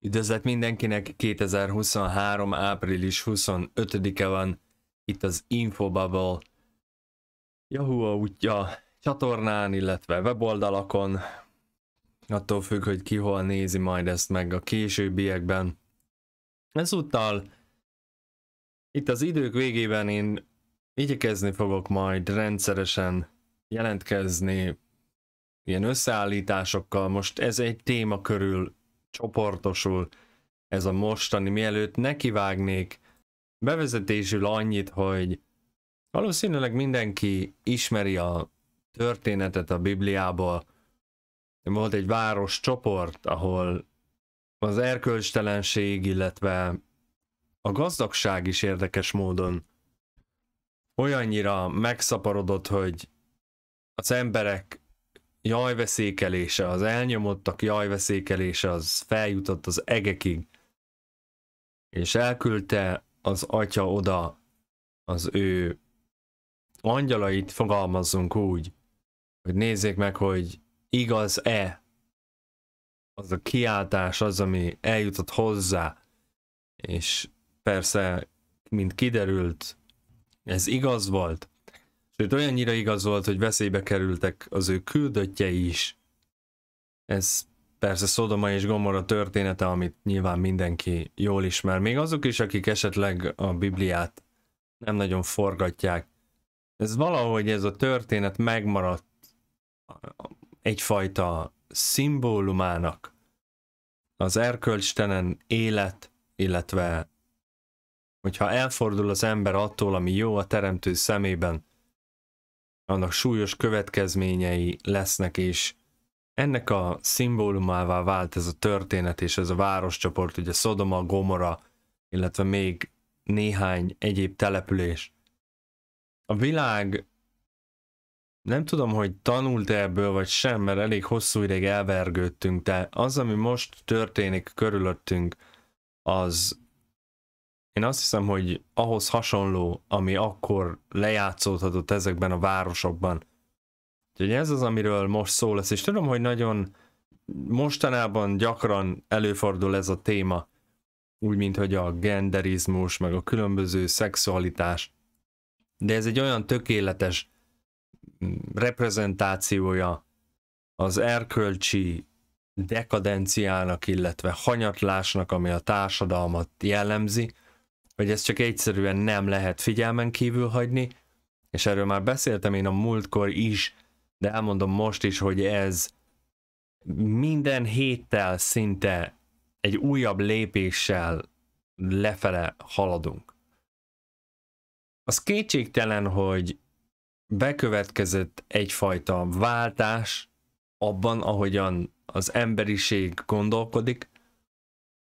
Üdvözlet mindenkinek, 2023. április 25-e van, itt az Infobubble Yahoo útja csatornán, illetve weboldalakon, attól függ, hogy ki hol nézi majd ezt meg a későbbiekben. Ezúttal itt az idők végében én igyekezni fogok majd rendszeresen jelentkezni ilyen összeállításokkal, most ez egy téma körül csoportosul ez a mostani. Mielőtt nekivágnék, bevezetésül annyit, hogy valószínűleg mindenki ismeri a történetet a Bibliából. Volt egy város csoport, ahol az erkölcstelenség, illetve a gazdagság is érdekes módon olyannyira megszaporodott, hogy az emberek jajveszékelése, az elnyomottak jajveszékelése, az feljutott az egekig. És elküldte az atya oda az ő angyalait, fogalmazzunk úgy, hogy nézzék meg, hogy igaz-e az a kiáltás az, ami eljutott hozzá, és persze, mint kiderült, ez igaz volt, Sőt, olyannyira igaz volt, hogy veszélybe kerültek az ő küldöttjei is. Ez persze Szodoma és Gomorra története, amit nyilván mindenki jól ismer. Még azok is, akik esetleg a Bibliát nem nagyon forgatják. Ez valahogy ez a történet megmaradt egyfajta szimbólumának. Az erkölcstenen élet, illetve hogyha elfordul az ember attól, ami jó a teremtő szemében, annak súlyos következményei lesznek, és ennek a szimbólumává vált ez a történet, és ez a városcsoport, ugye Szodoma, Gomora, illetve még néhány egyéb település. A világ nem tudom, hogy tanult -e ebből vagy sem, mert elég hosszú ideig elvergődtünk, de az, ami most történik körülöttünk, az én azt hiszem, hogy ahhoz hasonló, ami akkor lejátszódhatott ezekben a városokban. Úgyhogy ez az, amiről most szó lesz, és tudom, hogy nagyon mostanában gyakran előfordul ez a téma, úgy, mint hogy a genderizmus, meg a különböző szexualitás, de ez egy olyan tökéletes mm, reprezentációja az erkölcsi dekadenciának, illetve hanyatlásnak, ami a társadalmat jellemzi, hogy ezt csak egyszerűen nem lehet figyelmen kívül hagyni, és erről már beszéltem én a múltkor is, de elmondom most is, hogy ez minden héttel szinte egy újabb lépéssel lefele haladunk. Az kétségtelen, hogy bekövetkezett egyfajta váltás abban, ahogyan az emberiség gondolkodik,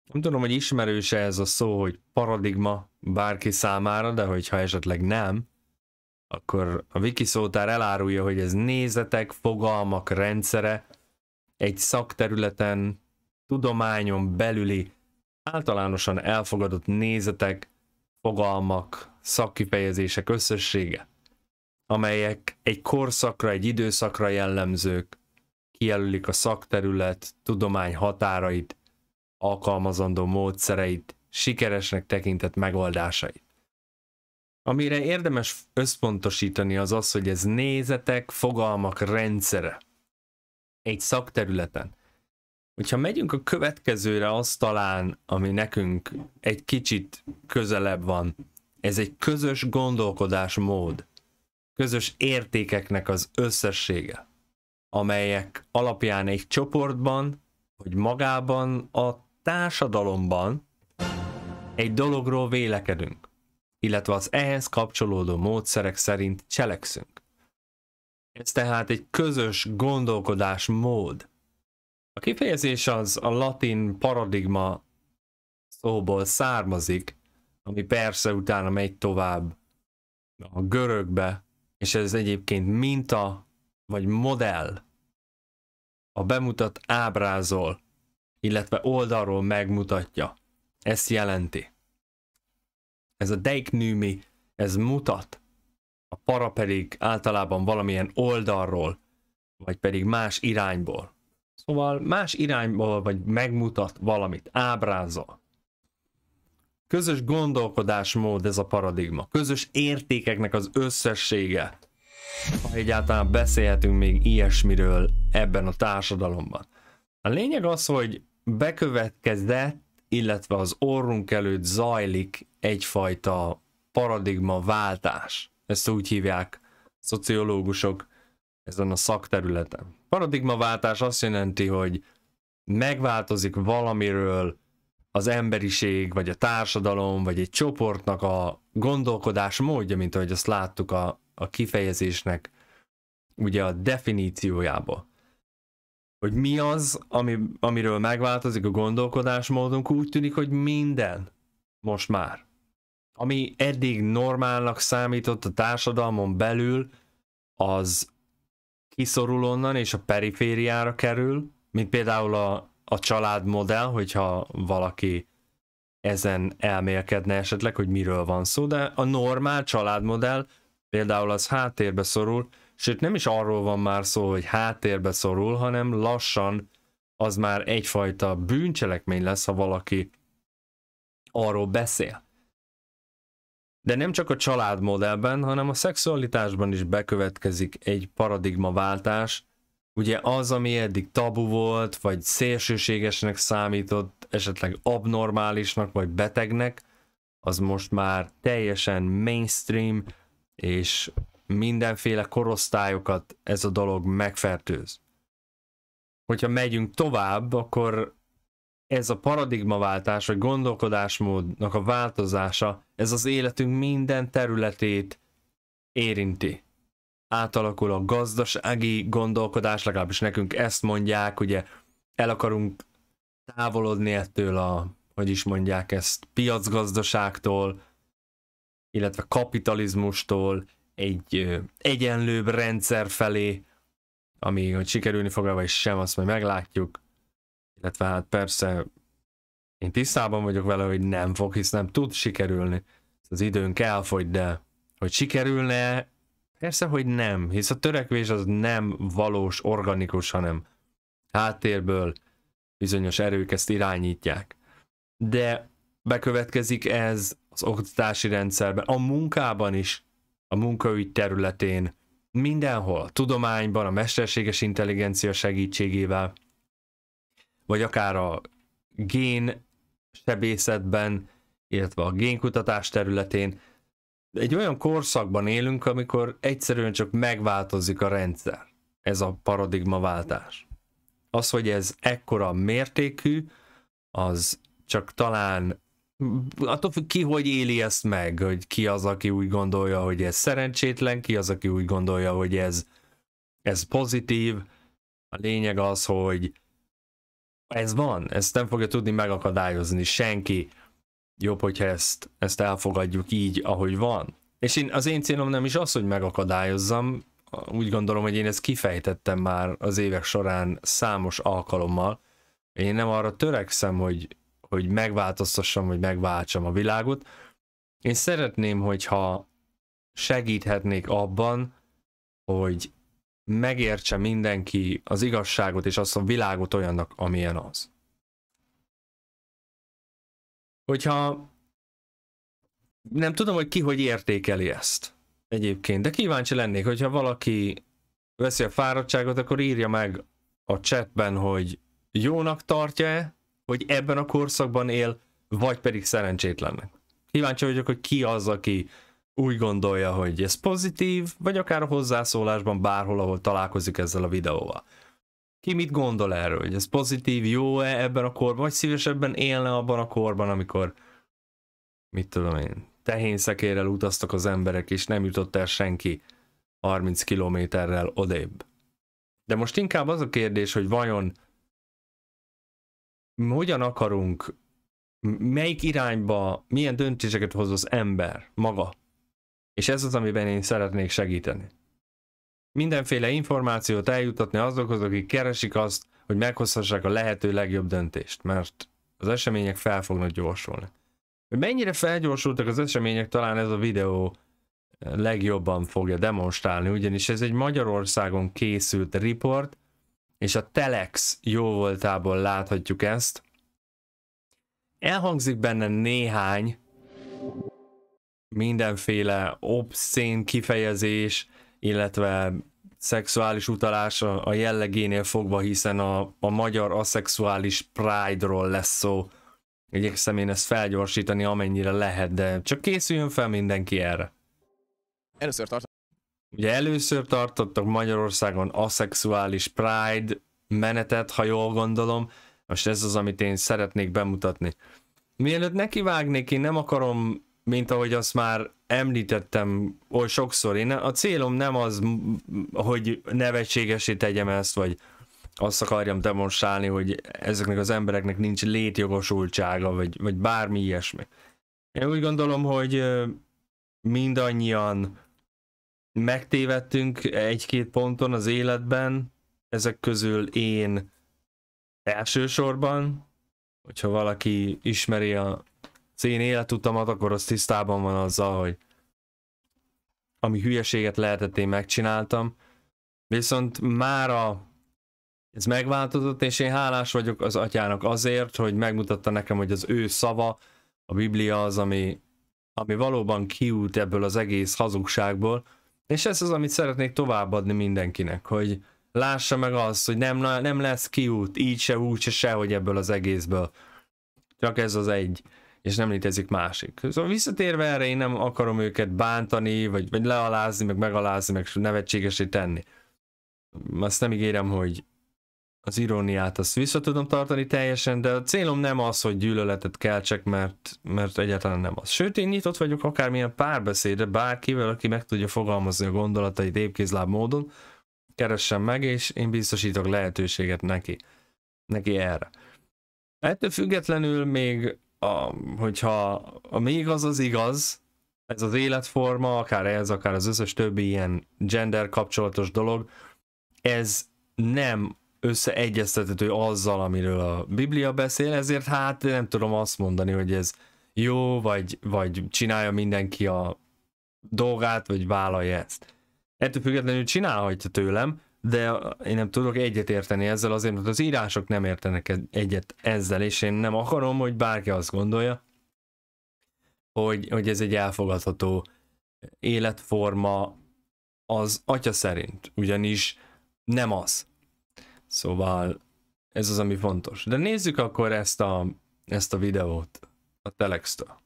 nem tudom, hogy ismerőse ez a szó, hogy paradigma bárki számára, de hogyha esetleg nem, akkor a wiki szótár elárulja, hogy ez nézetek, fogalmak rendszere, egy szakterületen, tudományon belüli, általánosan elfogadott nézetek, fogalmak, szakkifejezések összessége, amelyek egy korszakra, egy időszakra jellemzők, kijelölik a szakterület, tudomány határait, alkalmazandó módszereit, sikeresnek tekintett megoldásait. Amire érdemes összpontosítani az az, hogy ez nézetek, fogalmak rendszere egy szakterületen. Hogyha megyünk a következőre, az talán, ami nekünk egy kicsit közelebb van, ez egy közös gondolkodásmód, közös értékeknek az összessége, amelyek alapján egy csoportban, hogy magában a társadalomban egy dologról vélekedünk, illetve az ehhez kapcsolódó módszerek szerint cselekszünk. Ez tehát egy közös gondolkodás mód. A kifejezés az a latin paradigma szóból származik, ami persze utána megy tovább a görögbe, és ez egyébként minta vagy modell. A bemutat ábrázol illetve oldalról megmutatja. Ezt jelenti. Ez a deiknőmi, ez mutat, a para pedig általában valamilyen oldalról, vagy pedig más irányból. Szóval más irányból, vagy megmutat valamit, ábrázol. Közös gondolkodásmód ez a paradigma. Közös értékeknek az összessége. Ha egyáltalán beszélhetünk még ilyesmiről ebben a társadalomban. A lényeg az, hogy bekövetkezett, illetve az orrunk előtt zajlik egyfajta paradigma váltás. Ezt úgy hívják szociológusok ezen a szakterületen. Paradigmaváltás azt jelenti, hogy megváltozik valamiről az emberiség, vagy a társadalom, vagy egy csoportnak a gondolkodás módja, mint ahogy azt láttuk a, a kifejezésnek ugye a definíciójába hogy mi az, ami, amiről megváltozik a gondolkodásmódunk, úgy tűnik, hogy minden most már. Ami eddig normálnak számított a társadalmon belül, az kiszorul onnan és a perifériára kerül, mint például a, a családmodell, hogyha valaki ezen elmélkedne esetleg, hogy miről van szó, de a normál családmodell például az háttérbe szorul, Sőt, nem is arról van már szó, hogy háttérbe szorul, hanem lassan az már egyfajta bűncselekmény lesz, ha valaki arról beszél. De nem csak a családmodellben, hanem a szexualitásban is bekövetkezik egy paradigmaváltás. Ugye az, ami eddig tabu volt, vagy szélsőségesnek számított, esetleg abnormálisnak, vagy betegnek, az most már teljesen mainstream, és mindenféle korosztályokat ez a dolog megfertőz. Hogyha megyünk tovább, akkor ez a paradigmaváltás, vagy gondolkodásmódnak a változása, ez az életünk minden területét érinti. Átalakul a gazdasági gondolkodás, legalábbis nekünk ezt mondják, ugye el akarunk távolodni ettől a, hogy is mondják ezt, piacgazdaságtól, illetve kapitalizmustól, egy egyenlőbb rendszer felé, ami hogy sikerülni fog-e vagy sem, azt majd meglátjuk. Illetve hát persze én tisztában vagyok vele, hogy nem fog, hisz nem tud sikerülni. Az időnk elfogy, de hogy sikerülne, persze, hogy nem, hisz a törekvés az nem valós, organikus, hanem háttérből bizonyos erők ezt irányítják. De bekövetkezik ez az oktatási rendszerben, a munkában is, a munkaügy területén, mindenhol, a tudományban, a mesterséges intelligencia segítségével, vagy akár a gén sebészetben, illetve a génkutatás területén. Egy olyan korszakban élünk, amikor egyszerűen csak megváltozik a rendszer. Ez a paradigmaváltás. Az, hogy ez ekkora mértékű, az csak talán attól függ ki, hogy éli ezt meg, hogy ki az, aki úgy gondolja, hogy ez szerencsétlen, ki az, aki úgy gondolja, hogy ez, ez pozitív. A lényeg az, hogy ez van, ezt nem fogja tudni megakadályozni senki. Jobb, hogyha ezt, ezt elfogadjuk így, ahogy van. És én, az én célom nem is az, hogy megakadályozzam, úgy gondolom, hogy én ezt kifejtettem már az évek során számos alkalommal. Én nem arra törekszem, hogy hogy megváltoztassam, vagy megváltsam a világot. Én szeretném, hogyha segíthetnék abban, hogy megértse mindenki az igazságot és azt a világot olyannak, amilyen az. Hogyha nem tudom, hogy ki hogy értékeli ezt egyébként, de kíváncsi lennék, hogyha valaki veszi a fáradtságot, akkor írja meg a chatben, hogy jónak tartja-e, hogy ebben a korszakban él, vagy pedig szerencsétlennek. Kíváncsi vagyok, hogy ki az, aki úgy gondolja, hogy ez pozitív, vagy akár a hozzászólásban bárhol, ahol találkozik ezzel a videóval. Ki mit gondol erről, hogy ez pozitív, jó-e ebben a korban, vagy szívesebben élne abban a korban, amikor mit tudom én, tehén szekérrel utaztak az emberek, és nem jutott el senki 30 kilométerrel odébb. De most inkább az a kérdés, hogy vajon hogyan akarunk, melyik irányba, milyen döntéseket hoz az ember maga. És ez az, amiben én szeretnék segíteni. Mindenféle információt eljutatni azokhoz, akik keresik azt, hogy meghozhassák a lehető legjobb döntést, mert az események fel fognak gyorsulni. Hogy mennyire felgyorsultak az események, talán ez a videó eh, legjobban fogja demonstrálni, ugyanis ez egy Magyarországon készült riport és a Telex jó voltából láthatjuk ezt. Elhangzik benne néhány mindenféle obszén kifejezés, illetve szexuális utalás a jellegénél fogva, hiszen a, a magyar aszexuális pride-ról lesz szó. Igyekszem én ezt felgyorsítani, amennyire lehet, de csak készüljön fel mindenki erre. Először tartom. Ugye először tartottak Magyarországon aszexuális Pride menetet, ha jól gondolom, most ez az, amit én szeretnék bemutatni. Mielőtt nekivágnék, én nem akarom, mint ahogy azt már említettem oly sokszor, én a célom nem az, hogy nevetségesé tegyem ezt, vagy azt akarjam demonstrálni, hogy ezeknek az embereknek nincs létjogosultsága, vagy, vagy bármi ilyesmi. Én úgy gondolom, hogy mindannyian megtévedtünk egy-két ponton az életben, ezek közül én elsősorban, hogyha valaki ismeri a én életutamat, akkor az tisztában van azzal, hogy ami hülyeséget lehetett, én megcsináltam. Viszont a, ez megváltozott, és én hálás vagyok az atyának azért, hogy megmutatta nekem, hogy az ő szava, a Biblia az, ami, ami valóban kiút ebből az egész hazugságból, és ez az, amit szeretnék továbbadni mindenkinek, hogy lássa meg azt, hogy nem, nem lesz kiút, így se, úgy se, sehogy ebből az egészből. Csak ez az egy, és nem létezik másik. Szóval visszatérve erre, én nem akarom őket bántani, vagy, vagy lealázni, meg megalázni, meg nevetségesé tenni. Azt nem ígérem, hogy az iróniát azt vissza tudom tartani teljesen, de a célom nem az, hogy gyűlöletet keltsek, mert, mert egyáltalán nem az. Sőt, én nyitott vagyok akármilyen párbeszédre bárkivel, aki meg tudja fogalmazni a gondolatait épkézláb módon, keressen meg, és én biztosítok lehetőséget neki, neki erre. Ettől függetlenül még, a, hogyha a még az az igaz, ez az életforma, akár ez, akár az összes többi ilyen gender kapcsolatos dolog, ez nem összeegyeztethető azzal, amiről a Biblia beszél, ezért hát nem tudom azt mondani, hogy ez jó, vagy, vagy csinálja mindenki a dolgát, vagy vállalja ezt. Ettől függetlenül csinálhatja tőlem, de én nem tudok egyet érteni ezzel azért, mert az írások nem értenek egyet ezzel, és én nem akarom, hogy bárki azt gondolja, hogy, hogy ez egy elfogadható életforma az atya szerint, ugyanis nem az. Szóval ez az, ami fontos. De nézzük akkor ezt a, ezt a videót a telextől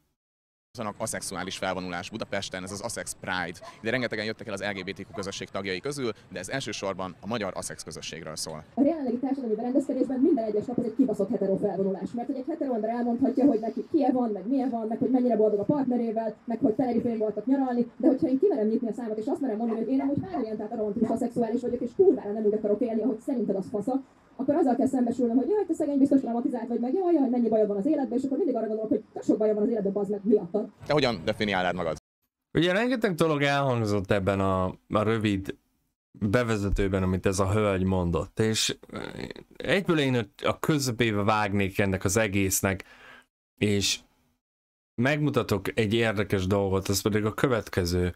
van aszexuális felvonulás Budapesten, ez az asex Pride. Ide rengetegen jöttek el az LGBTQ közösség tagjai közül, de ez elsősorban a magyar aszex közösségről szól. A jelenlegi társadalmi berendezkedésben minden egyes nap ez egy kibaszott hetero felvonulás, mert hogy egy hetero ember elmondhatja, hogy neki kie van, meg milyen van, meg hogy mennyire boldog a partnerével, meg hogy Tenerifén voltak nyaralni, de hogyha én kimerem nyitni a számot, és azt merem mondani, hogy én amúgy felorientált aromantikus aszexuális vagyok, és kurvára nem úgy akarok élni, ahogy szerinted az fasza, akkor azzal kell szembesülnöm, hogy jaj, te szegény biztos traumatizált vagy, meg jaj, jaj, mennyi bajod van az életben, és akkor mindig arra gondolok, hogy sok bajod van az életben, az meg miatt te hogyan definiálnád magad? Ugye rengeteg dolog elhangzott ebben a, a rövid bevezetőben, amit ez a hölgy mondott, és eh, egyből én a közepébe vágnék ennek az egésznek, és megmutatok egy érdekes dolgot, az pedig a következő.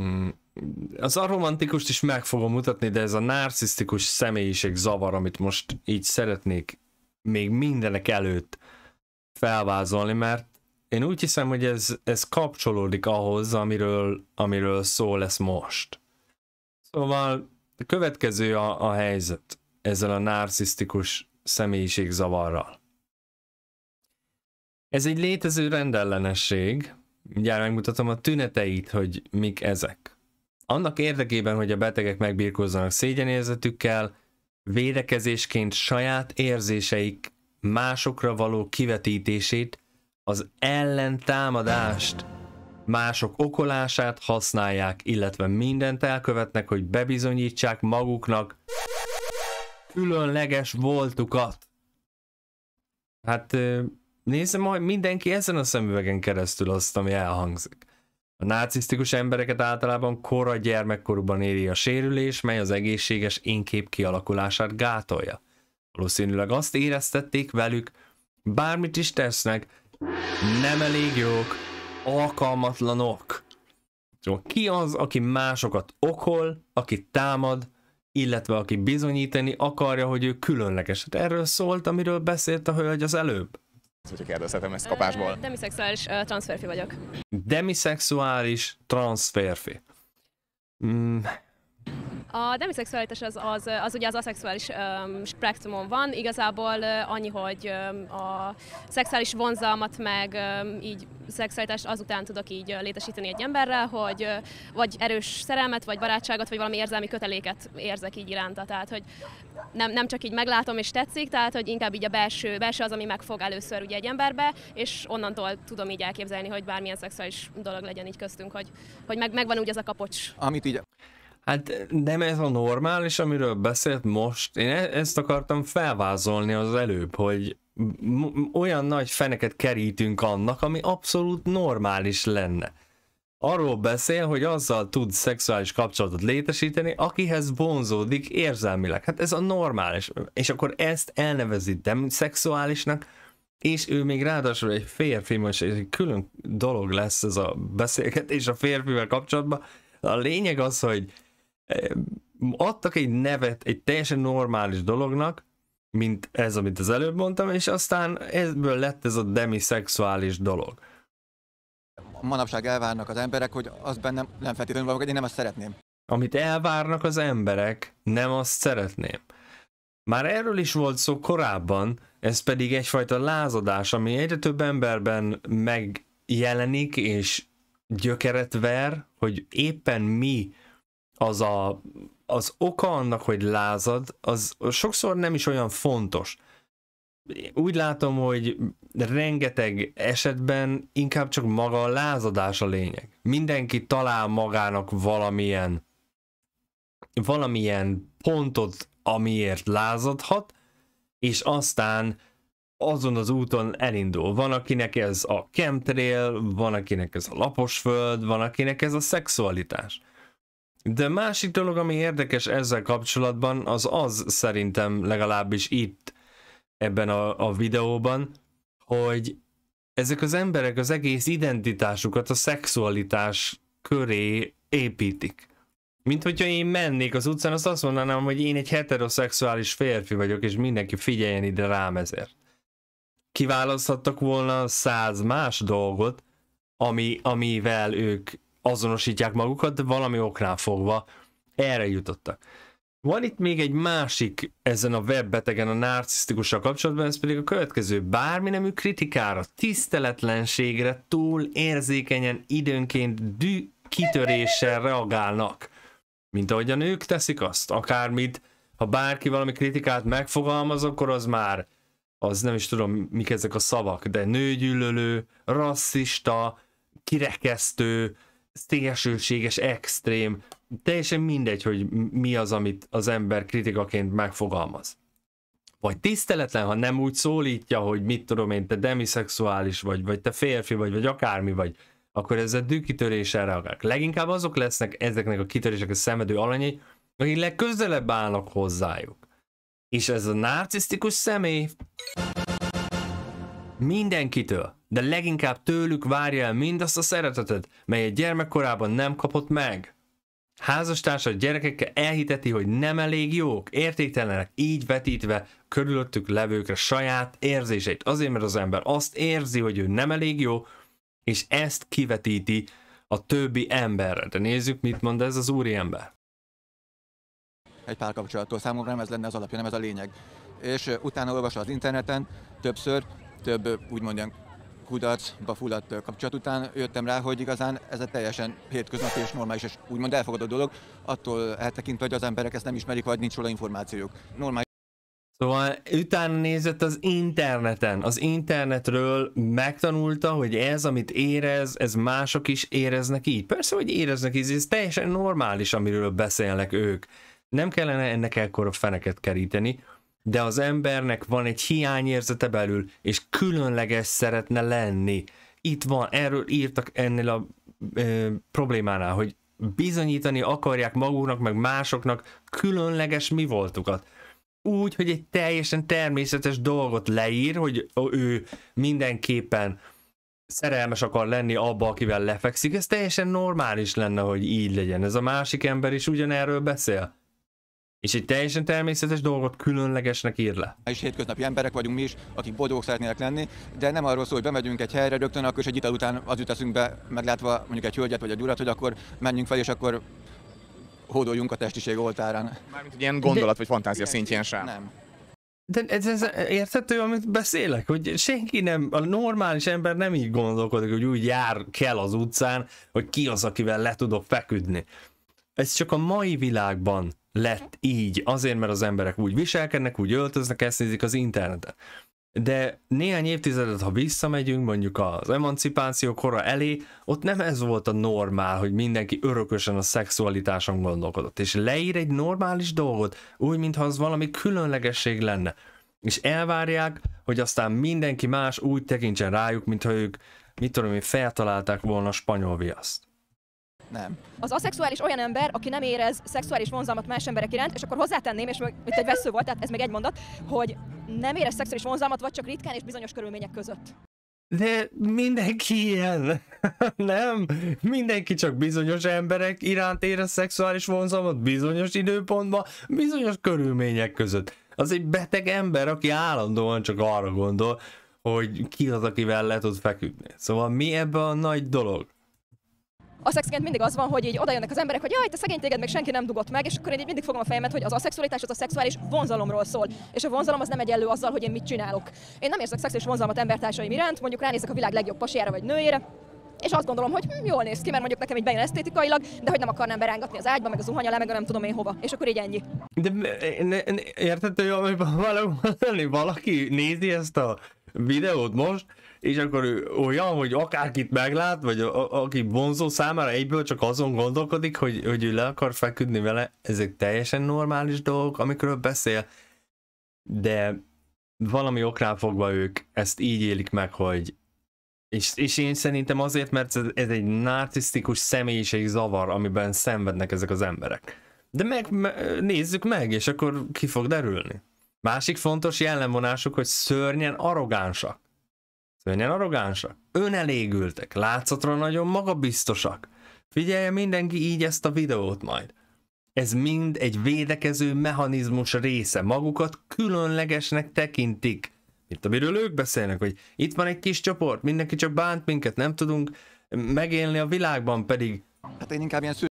Mm, az a romantikust is meg fogom mutatni, de ez a narcisztikus személyiség zavar, amit most így szeretnék még mindenek előtt felvázolni, mert én úgy hiszem, hogy ez, ez kapcsolódik ahhoz, amiről, amiről szó lesz most. Szóval a következő a, a helyzet ezzel a narcisztikus személyiségzavarral. Ez egy létező rendellenesség, mindjárt megmutatom a tüneteit, hogy mik ezek. Annak érdekében, hogy a betegek megbírkozzanak szégyenérzetükkel, védekezésként saját érzéseik másokra való kivetítését az ellentámadást, mások okolását használják, illetve mindent elkövetnek, hogy bebizonyítsák maguknak különleges voltukat. Hát nézze majd mindenki ezen a szemüvegen keresztül azt, ami elhangzik. A nácisztikus embereket általában kora gyermekkorúban éri a sérülés, mely az egészséges énkép kialakulását gátolja. Valószínűleg azt éreztették velük, bármit is tesznek, nem elég jók, alkalmatlanok. Szóval ki az, aki másokat okol, aki támad, illetve aki bizonyítani akarja, hogy ő különleges. Hát erről szólt, amiről beszélt a hölgy az előbb. Hogyha kérdezhetem ezt kapásból. demiszexuális uh, transferfi vagyok. Demiszexuális transferfi. Mm, a demiszexualitás az, az, az ugye az aszexuális um, spektrumon van, igazából uh, annyi, hogy um, a szexuális vonzalmat meg um, így szexualitást azután tudok így létesíteni egy emberrel, hogy uh, vagy erős szerelmet, vagy barátságot, vagy valami érzelmi köteléket érzek így iránta, tehát hogy nem, nem csak így meglátom és tetszik, tehát hogy inkább így a belső, belső az, ami megfog először ugye egy emberbe, és onnantól tudom így elképzelni, hogy bármilyen szexuális dolog legyen így köztünk, hogy, hogy meg, megvan úgy az a kapocs. Amit így Hát nem ez a normális, amiről beszélt most. Én e-, ezt akartam felvázolni az előbb, hogy olyan nagy feneket kerítünk annak, ami abszolút normális lenne. Arról beszél, hogy azzal tud szexuális kapcsolatot létesíteni, akihez vonzódik érzelmileg. Hát ez a normális. És akkor ezt elnevezi szexuálisnak, és ő még ráadásul egy férfi, most egy külön dolog lesz ez a beszélgetés a férfivel kapcsolatban. A lényeg az, hogy adtak egy nevet egy teljesen normális dolognak, mint ez, amit az előbb mondtam, és aztán ebből lett ez a demiszexuális dolog. Manapság elvárnak az emberek, hogy az bennem nem feltétlenül van, hogy én nem azt szeretném. Amit elvárnak az emberek, nem azt szeretném. Már erről is volt szó korábban, ez pedig egyfajta lázadás, ami egyre több emberben megjelenik és gyökeret ver, hogy éppen mi az a, az oka annak, hogy lázad, az sokszor nem is olyan fontos. Úgy látom, hogy rengeteg esetben inkább csak maga a lázadás a lényeg. Mindenki talál magának valamilyen valamilyen pontot, amiért lázadhat, és aztán azon az úton elindul. Van, akinek ez a chemtrail, van, akinek ez a laposföld, van, akinek ez a szexualitás. De másik dolog, ami érdekes ezzel kapcsolatban, az az szerintem legalábbis itt ebben a, a videóban, hogy ezek az emberek az egész identitásukat a szexualitás köré építik. Mint hogyha én mennék az utcán, azt azt mondanám, hogy én egy heteroszexuális férfi vagyok, és mindenki figyeljen ide rám ezért. Kiválaszthattak volna száz más dolgot, ami, amivel ők azonosítják magukat, de valami oknál fogva erre jutottak. Van itt még egy másik ezen a webbetegen a narcisztikussal kapcsolatban, ez pedig a következő. Bármi nemű kritikára, tiszteletlenségre túl érzékenyen időnként dű kitöréssel reagálnak. Mint ahogy a nők teszik azt, akármit, ha bárki valami kritikát megfogalmaz, akkor az már, az nem is tudom mik ezek a szavak, de nőgyűlölő, rasszista, kirekesztő, szélsőséges, extrém, teljesen mindegy, hogy mi az, amit az ember kritikaként megfogalmaz. Vagy tiszteletlen, ha nem úgy szólítja, hogy mit tudom én, te demiszexuális vagy, vagy te férfi vagy, vagy akármi vagy, akkor ezzel dűkitöréssel reagálnak. Leginkább azok lesznek ezeknek a a szenvedő alanyai, akik legközelebb állnak hozzájuk. És ez a narcisztikus személy mindenkitől de leginkább tőlük várja el mindazt a szeretetet, melyet gyermekkorában nem kapott meg. Házastársa gyerekekkel elhiteti, hogy nem elég jók, értéktelenek, így vetítve körülöttük levőkre saját érzéseit. Azért, mert az ember azt érzi, hogy ő nem elég jó, és ezt kivetíti a többi emberre. De nézzük, mit mond ez az úri ember. Egy párkapcsolattól számomra nem ez lenne az alapja, nem ez a lényeg. És utána olvas az interneten többször, több úgymond kudarc fulladt kapcsolat után jöttem rá, hogy igazán ez egy teljesen hétköznapi és normális és úgymond elfogadott dolog, attól eltekintve, hogy az emberek ezt nem ismerik, vagy nincs róla információjuk. Normális Szóval utána nézett az interneten, az internetről megtanulta, hogy ez, amit érez, ez mások is éreznek így. Persze, hogy éreznek így, ez teljesen normális, amiről beszélnek ők. Nem kellene ennek ekkora feneket keríteni de az embernek van egy hiányérzete belül, és különleges szeretne lenni. Itt van, erről írtak ennél a ö, problémánál, hogy bizonyítani akarják maguknak, meg másoknak különleges mi voltukat. Úgy, hogy egy teljesen természetes dolgot leír, hogy ő mindenképpen szerelmes akar lenni abba, akivel lefekszik, ez teljesen normális lenne, hogy így legyen. Ez a másik ember is ugyanerről beszél. És egy teljesen természetes dolgot különlegesnek ír le. És hétköznapi emberek vagyunk mi is, akik boldogok szeretnének lenni, de nem arról szól, hogy bemegyünk egy helyre rögtön, akkor és egy ital után az jut be, meglátva mondjuk egy hölgyet vagy egy urat, hogy akkor menjünk fel, és akkor hódoljunk a testiség oltárán. Mármint egy ilyen gondolat de, vagy fantázia ilyen, szintjén sem. Nem. De ez, ez érthető, amit beszélek, hogy senki nem, a normális ember nem így gondolkodik, hogy úgy jár kell az utcán, hogy ki az, akivel le tudok feküdni ez csak a mai világban lett így, azért, mert az emberek úgy viselkednek, úgy öltöznek, ezt nézik az interneten. De néhány évtizedet, ha visszamegyünk mondjuk az emancipáció kora elé, ott nem ez volt a normál, hogy mindenki örökösen a szexualitáson gondolkodott. És leír egy normális dolgot, úgy, mintha az valami különlegesség lenne. És elvárják, hogy aztán mindenki más úgy tekintsen rájuk, mintha ők, mit tudom én, feltalálták volna a spanyol viaszt. Nem. Az aszexuális olyan ember, aki nem érez szexuális vonzalmat más emberek iránt, és akkor hozzátenném, és meg, itt egy vesző volt, tehát ez még egy mondat, hogy nem érez szexuális vonzalmat, vagy csak ritkán és bizonyos körülmények között. De mindenki ilyen. nem? Mindenki csak bizonyos emberek iránt érez szexuális vonzalmat bizonyos időpontban, bizonyos körülmények között. Az egy beteg ember, aki állandóan csak arra gondol, hogy ki az, akivel le tud feküdni. Szóval mi ebben a nagy dolog? aszexként mindig az van, hogy így oda jönnek az emberek, hogy jaj, te szegény téged, meg senki nem dugott meg, és akkor én így mindig fogom a fejemet, hogy az aszexualitás az a szexuális vonzalomról szól. És a vonzalom az nem egyenlő azzal, hogy én mit csinálok. Én nem érzek szexuális vonzalmat embertársaim iránt, mondjuk ránézek a világ legjobb pasiára vagy nőjére, és azt gondolom, hogy hm, jól néz ki, mert mondjuk nekem egy bejön esztétikailag, de hogy nem akarnám berángatni az ágyba, meg az zuhany alá, meg nem tudom én hova. És akkor így ennyi. De érted, hogy valaki nézi ezt a videót most, és akkor ő olyan, hogy akárkit meglát, vagy a, a, aki vonzó számára egyből csak azon gondolkodik, hogy, hogy ő le akar feküdni vele, ezek teljesen normális dolgok, amikről beszél, de valami oknál fogva ők ezt így élik meg, hogy és, és én szerintem azért, mert ez, ez egy narcisztikus személyiség zavar, amiben szenvednek ezek az emberek. De meg, me, nézzük meg, és akkor ki fog derülni. Másik fontos jellemvonásuk, hogy szörnyen arrogánsak. Szóval arrogánsak, önelégültek, látszatra nagyon magabiztosak. Figyelje mindenki így ezt a videót majd. Ez mind egy védekező mechanizmus része. Magukat különlegesnek tekintik. Itt amiről ők beszélnek, hogy itt van egy kis csoport, mindenki csak bánt minket, nem tudunk megélni a világban pedig. Hát én inkább ilyen szürke,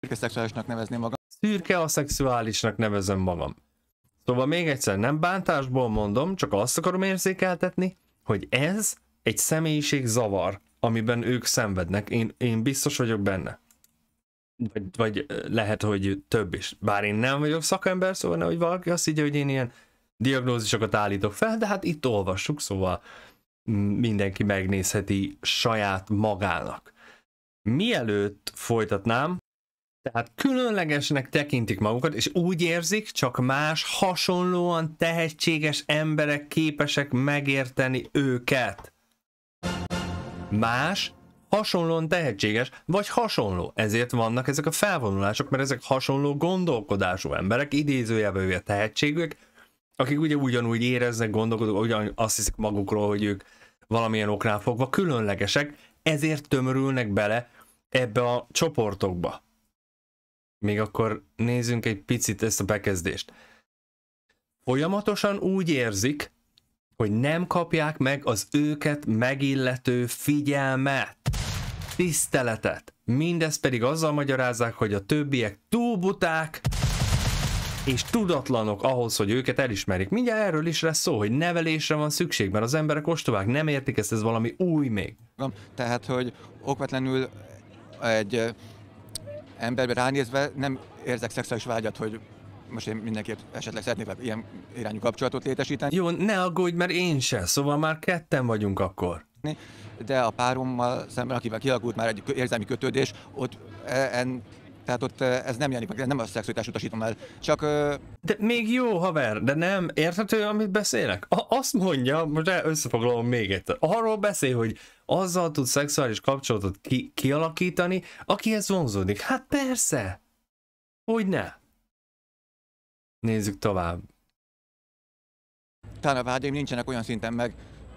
szürke szexuálisnak nevezném magam. Szürke a szexuálisnak nevezem magam. Szóval még egyszer, nem bántásból mondom, csak azt akarom érzékeltetni, hogy ez egy személyiség zavar, amiben ők szenvednek, én, én biztos vagyok benne. Vagy, vagy lehet, hogy több is. Bár én nem vagyok szakember, szóval ne, hogy valaki azt így, hogy én ilyen diagnózisokat állítok fel, de hát itt olvassuk, szóval mindenki megnézheti saját magának. Mielőtt folytatnám, tehát különlegesnek tekintik magukat, és úgy érzik, csak más hasonlóan tehetséges emberek képesek megérteni őket. Más hasonlóan tehetséges, vagy hasonló. Ezért vannak ezek a felvonulások, mert ezek hasonló gondolkodású emberek, idézőjelben ugye tehetségük, akik ugye ugyanúgy éreznek, gondolkodók, ugyan azt hiszik magukról, hogy ők valamilyen oknál fogva különlegesek, ezért tömörülnek bele ebbe a csoportokba. Még akkor nézzünk egy picit ezt a bekezdést. Folyamatosan úgy érzik, hogy nem kapják meg az őket megillető figyelmet, tiszteletet. Mindezt pedig azzal magyarázzák, hogy a többiek túl buták, és tudatlanok ahhoz, hogy őket elismerik. Mindjárt erről is lesz szó, hogy nevelésre van szükség, mert az emberek ostobák, nem értik ezt, ez valami új még. Tehát, hogy okvetlenül egy emberbe ránézve nem érzek szexuális vágyat, hogy most én mindenképp esetleg szeretnék ilyen irányú kapcsolatot létesíteni. Jó, ne aggódj, mert én sem, szóval már ketten vagyunk akkor. De a párommal szemben, akivel kialakult már egy érzelmi kötődés, ott e- en, tehát ott e- ez nem jelenik meg, nem a szexuális utasítom el, csak... De még jó haver, de nem érthető, amit beszélek? A- azt mondja, most összefoglalom még egyszer. Arról beszél, hogy azzal tud szexuális kapcsolatot ki- kialakítani, akihez vonzódik. Hát persze! Hogy ne? Nézzük tovább. a vágyaim nincsenek olyan szinten meg,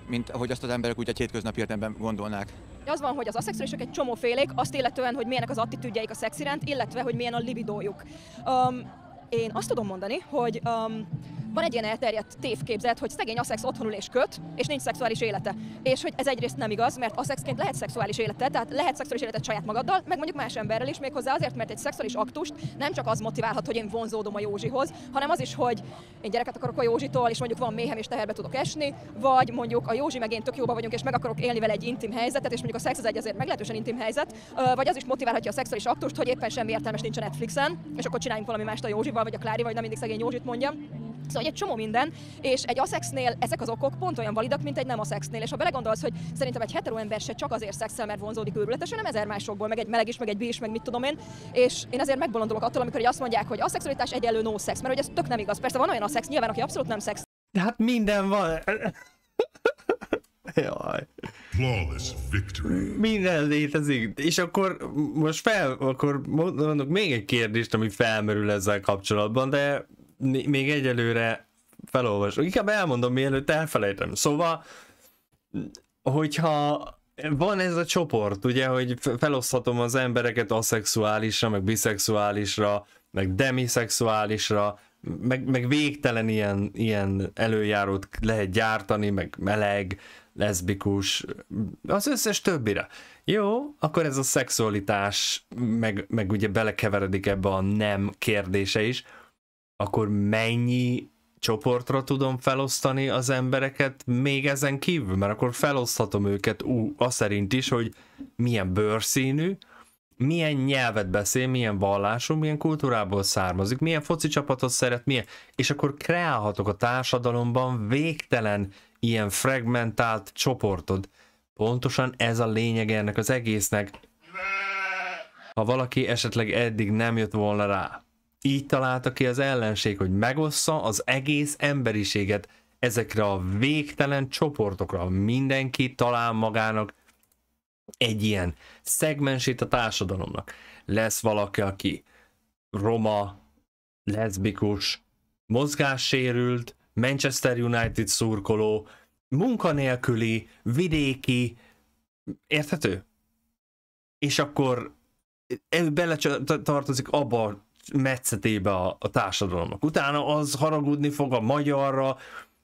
mint ahogy azt az emberek úgy egy hétköznapi értelemben gondolnák. Az van, hogy az aszexuálisok egy csomó félék, azt illetően, hogy milyenek az attitűdjeik a szexirend, illetve, hogy milyen a libidójuk. Um, én azt tudom mondani, hogy um, van egy ilyen elterjedt tévképzet, hogy szegény aszex otthonul és köt, és nincs szexuális élete. És hogy ez egyrészt nem igaz, mert mertaszexként lehet szexuális élete, tehát lehet szexuális életet saját magaddal, meg mondjuk más emberrel is, méghozzá azért, mert egy szexuális aktust nem csak az motiválhat, hogy én vonzódom a Józsihoz, hanem az is, hogy én gyereket akarok a Józsitól, és mondjuk van méhem és teherbe tudok esni, vagy mondjuk a Józsi meg én tök jóba vagyunk, és meg akarok élni vele egy intim helyzetet, és mondjuk a szex az egy azért meglehetősen intim helyzet, vagy az is motiválhatja a szexuális aktust, hogy éppen semmi értelmes nincs a Netflixen, és akkor csináljunk valami mást a Józsival, vagy a Klári, vagy nem mindig szegény Józsit mondjam. Szóval egy csomó minden, és egy aszexnél ezek az okok pont olyan validak, mint egy nem aszexnél. És ha belegondolsz, hogy szerintem egy hetero ember se csak azért szexel, mert vonzódik őrületesen, nem ezer másokból, meg egy meleg is, meg egy is, meg mit tudom én. És én azért megbolondulok attól, amikor azt mondják, hogy a szexualitás egyenlő no sex, mert hogy ez tök nem igaz. Persze van olyan a szex, nyilván, aki abszolút nem szex. De hát minden van. Jaj. Flawless victory. Minden létezik. És akkor most fel, akkor mondok még egy kérdést, ami felmerül ezzel kapcsolatban, de még egyelőre felolvasom. Inkább elmondom, mielőtt elfelejtem. Szóval, hogyha van ez a csoport, ugye, hogy feloszthatom az embereket aszexuálisra, meg biszexuálisra, meg demiszexuálisra, meg, meg végtelen ilyen, ilyen előjárót lehet gyártani, meg meleg, leszbikus, az összes többire. Jó, akkor ez a szexualitás, meg, meg ugye belekeveredik ebbe a nem kérdése is, akkor mennyi csoportra tudom felosztani az embereket még ezen kívül, mert akkor feloszthatom őket ú, azt szerint is, hogy milyen bőrszínű, milyen nyelvet beszél, milyen vallású, milyen kultúrából származik, milyen foci csapatot szeret, milyen, és akkor kreálhatok a társadalomban végtelen ilyen fragmentált csoportod. Pontosan ez a lényeg ennek az egésznek. Ha valaki esetleg eddig nem jött volna rá így találta ki az ellenség, hogy megossza az egész emberiséget ezekre a végtelen csoportokra. Mindenki talál magának egy ilyen szegmensét a társadalomnak. Lesz valaki, aki roma, leszbikus, mozgássérült, Manchester United szurkoló, munkanélküli, vidéki, érthető? És akkor eh, bele tartozik abba metszetébe a, a társadalomnak. Utána az haragudni fog a magyarra,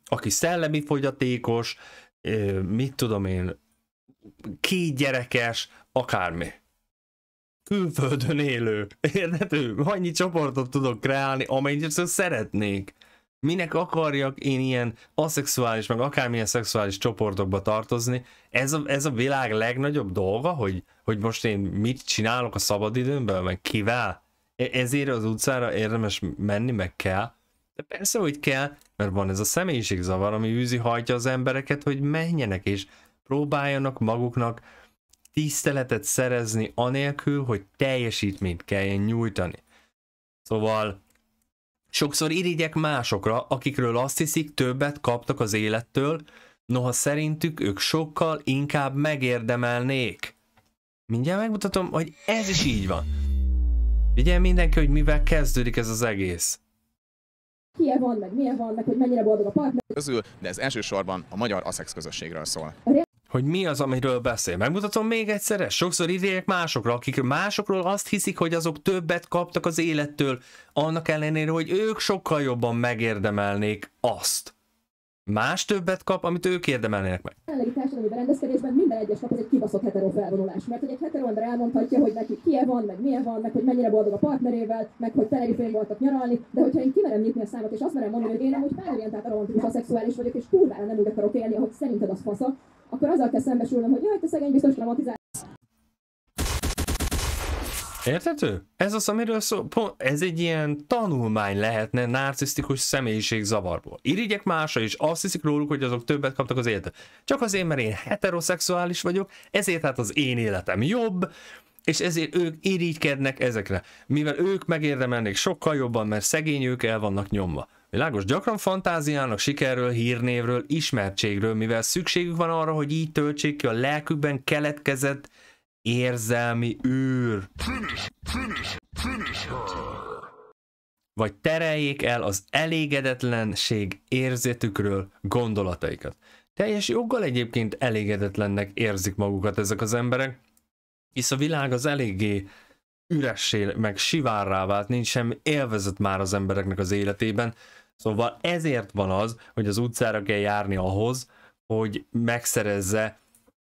aki szellemi fogyatékos, mit tudom én, két gyerekes, akármi. Külföldön élő. Érdető? Annyi csoportot tudok kreálni, amennyit szeretnék. Minek akarjak én ilyen aszexuális, meg akármilyen szexuális csoportokba tartozni? Ez a, ez a világ legnagyobb dolga, hogy, hogy most én mit csinálok a szabadidőmben, meg kivel? E, ezért az utcára érdemes menni, meg kell. De persze, hogy kell, mert van ez a személyiségzavar, ami űzi hajtja az embereket, hogy menjenek és próbáljanak maguknak tiszteletet szerezni anélkül, hogy teljesítményt kelljen nyújtani. Szóval sokszor irigyek másokra, akikről azt hiszik, többet kaptak az élettől, noha szerintük ők sokkal inkább megérdemelnék. Mindjárt megmutatom, hogy ez is így van. Figyelj mindenki, hogy mivel kezdődik ez az egész. Milyen van, meg milyen van, meg hogy mennyire boldog a partner. Közül, de ez elsősorban a magyar aszex közösségről szól. Hogy mi az, amiről beszél? Megmutatom még egyszerre. Sokszor idélek másokra, akik másokról azt hiszik, hogy azok többet kaptak az élettől, annak ellenére, hogy ők sokkal jobban megérdemelnék azt más többet kap, amit ők érdemelnének meg. A jelenlegi társadalmi berendezkedésben minden egyes nap ez egy kibaszott hetero felvonulás, mert hogy egy hetero ember elmondhatja, hogy neki -e van, meg milyen van, meg hogy mennyire boldog a partnerével, meg hogy tenerife voltak nyaralni, de hogyha én kimerem nyitni a számot, és azt merem mondani, hogy én amúgy felorientált aromantikus a szexuális vagyok, és kurvára nem úgy akarok élni, ahogy szerinted az fasza, akkor azzal kell szembesülnöm, hogy jaj, te szegény biztos romantizál Értető? Ez az, amiről szó, pont, ez egy ilyen tanulmány lehetne narcisztikus személyiség zavarból. Irigyek másra is, azt hiszik róluk, hogy azok többet kaptak az életet. Csak azért, mert én heteroszexuális vagyok, ezért hát az én életem jobb, és ezért ők irigykednek ezekre, mivel ők megérdemelnék sokkal jobban, mert szegény ők el vannak nyomva. Világos, gyakran fantáziának sikerről, hírnévről, ismertségről, mivel szükségük van arra, hogy így töltsék ki a lelkükben keletkezett érzelmi űr. Finish, finish, finish Vagy tereljék el az elégedetlenség érzetükről gondolataikat. Teljes joggal egyébként elégedetlennek érzik magukat ezek az emberek, hisz a világ az eléggé üressé, meg sivárrá vált, nincs semmi élvezet már az embereknek az életében, szóval ezért van az, hogy az utcára kell járni ahhoz, hogy megszerezze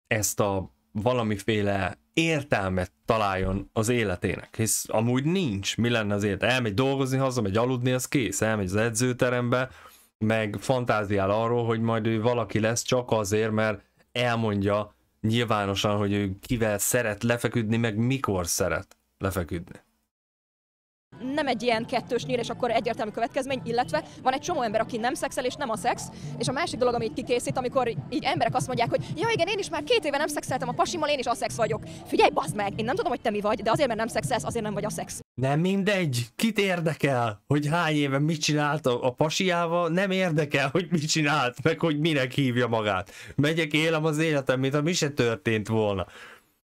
ezt a valamiféle értelmet találjon az életének, hisz amúgy nincs, mi lenne az élet. Elmegy dolgozni, megy aludni, az kész, elmegy az edzőterembe, meg fantáziál arról, hogy majd ő valaki lesz csak azért, mert elmondja nyilvánosan, hogy ő kivel szeret lefeküdni, meg mikor szeret lefeküdni nem egy ilyen kettős nyíl, és akkor egyértelmű következmény, illetve van egy csomó ember, aki nem szexel, és nem a szex, és a másik dolog, ami így kikészít, amikor így emberek azt mondják, hogy ja igen, én is már két éve nem szexeltem a pasimmal, én is a szex vagyok. Figyelj, bazd meg, én nem tudom, hogy te mi vagy, de azért, mert nem szexelsz, azért nem vagy a szex. Nem mindegy, kit érdekel, hogy hány éve mit csinált a, pasiával, nem érdekel, hogy mit csinált, meg hogy minek hívja magát. Megyek, élem az életem, mintha mi se történt volna.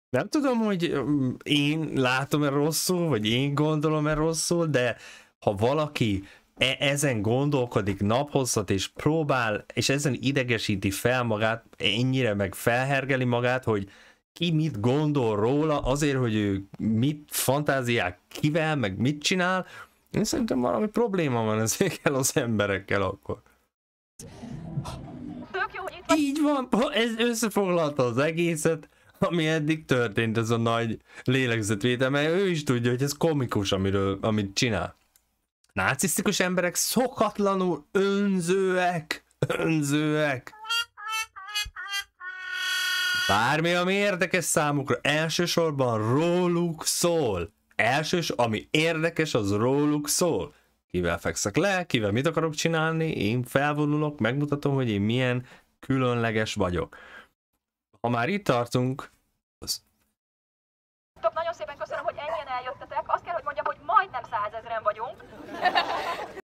Nem tudom, hogy mm, én látom-e rosszul, vagy én gondolom-e rosszul, de ha valaki e- ezen gondolkodik naphosszat, és próbál, és ezen idegesíti fel magát, ennyire meg felhergeli magát, hogy ki mit gondol róla, azért, hogy ő mit fantáziák kivel, meg mit csinál, én szerintem valami probléma van ezekkel az emberekkel akkor. Tök jó, hogy itt Így van, ez összefoglalta az egészet ami eddig történt, ez a nagy lélegzetvétel, mert ő is tudja, hogy ez komikus, amiről, amit csinál. Nácisztikus emberek szokatlanul önzőek, önzőek. Bármi, ami érdekes számukra, elsősorban róluk szól. Elsős, ami érdekes, az róluk szól. Kivel fekszek le, kivel mit akarok csinálni, én felvonulok, megmutatom, hogy én milyen különleges vagyok ha már itt tartunk... Az... Nagyon szépen köszönöm, hogy ennyien eljöttetek. Azt kell, hogy mondjam, hogy majdnem százezren vagyunk.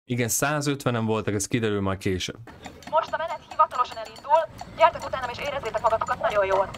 Igen, 150-en voltak, ez kiderül majd később. Most a menet hivatalosan elindul. Gyertek utánam és érezzétek magatokat nagyon jól.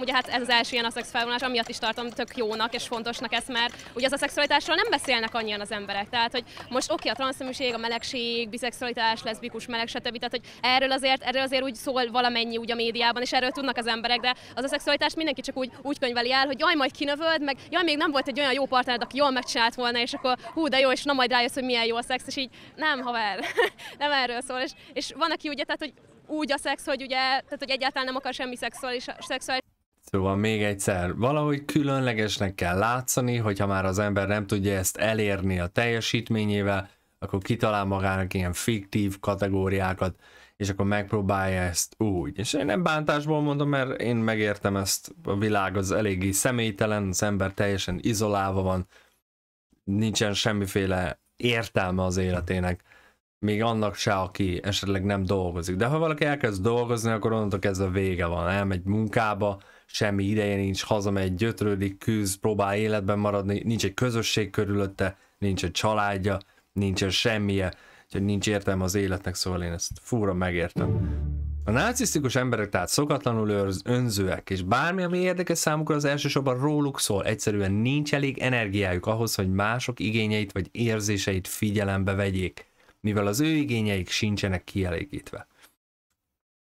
ugye hát ez az első ilyen aszex felvonás, amiatt is tartom tök jónak és fontosnak ezt, mert ugye az a szexualitásról nem beszélnek annyian az emberek. Tehát, hogy most oké, okay, a transzneműség, a melegség, biszexualitás, leszbikus, meleg, stb. Tehát, hogy erről azért, erről azért úgy szól valamennyi úgy a médiában, és erről tudnak az emberek, de az a szexualitás mindenki csak úgy, úgy könyveli el, hogy jaj, majd kinövöld, meg jaj, még nem volt egy olyan jó partnered, aki jól megcsinált volna, és akkor hú, de jó, és na majd rájössz, hogy milyen jó a szex, és így nem, haver, nem erről szól. És, és van, aki ugye, tehát, hogy úgy a szex, hogy ugye, tehát hogy egyáltalán nem akar semmi szexuális, szexuális Szóval még egyszer, valahogy különlegesnek kell látszani, hogyha már az ember nem tudja ezt elérni a teljesítményével, akkor kitalál magának ilyen fiktív kategóriákat, és akkor megpróbálja ezt úgy. És én nem bántásból mondom, mert én megértem ezt, a világ az eléggé személytelen, az ember teljesen izolálva van, nincsen semmiféle értelme az életének, még annak se, aki esetleg nem dolgozik. De ha valaki elkezd dolgozni, akkor onnantól kezdve vége van, elmegy munkába, semmi ideje nincs, hazamegy, gyötrődik, küzd, próbál életben maradni, nincs egy közösség körülötte, nincs egy családja, nincs egy semmije, úgyhogy nincs értelme az életnek, szóval én ezt fúra megértem. A narcisztikus emberek tehát szokatlanul őrz, önzőek, és bármi, ami érdekes számukra, az elsősorban róluk szól. Egyszerűen nincs elég energiájuk ahhoz, hogy mások igényeit vagy érzéseit figyelembe vegyék, mivel az ő igényeik sincsenek kielégítve.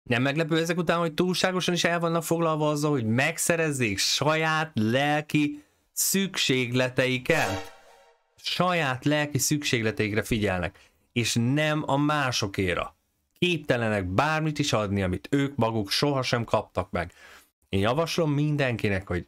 Nem meglepő ezek után, hogy túlságosan is el vannak foglalva azzal, hogy megszerezzék saját lelki szükségleteiket. Saját lelki szükségleteikre figyelnek, és nem a másokéra. Képtelenek bármit is adni, amit ők maguk sohasem kaptak meg. Én javaslom mindenkinek, hogy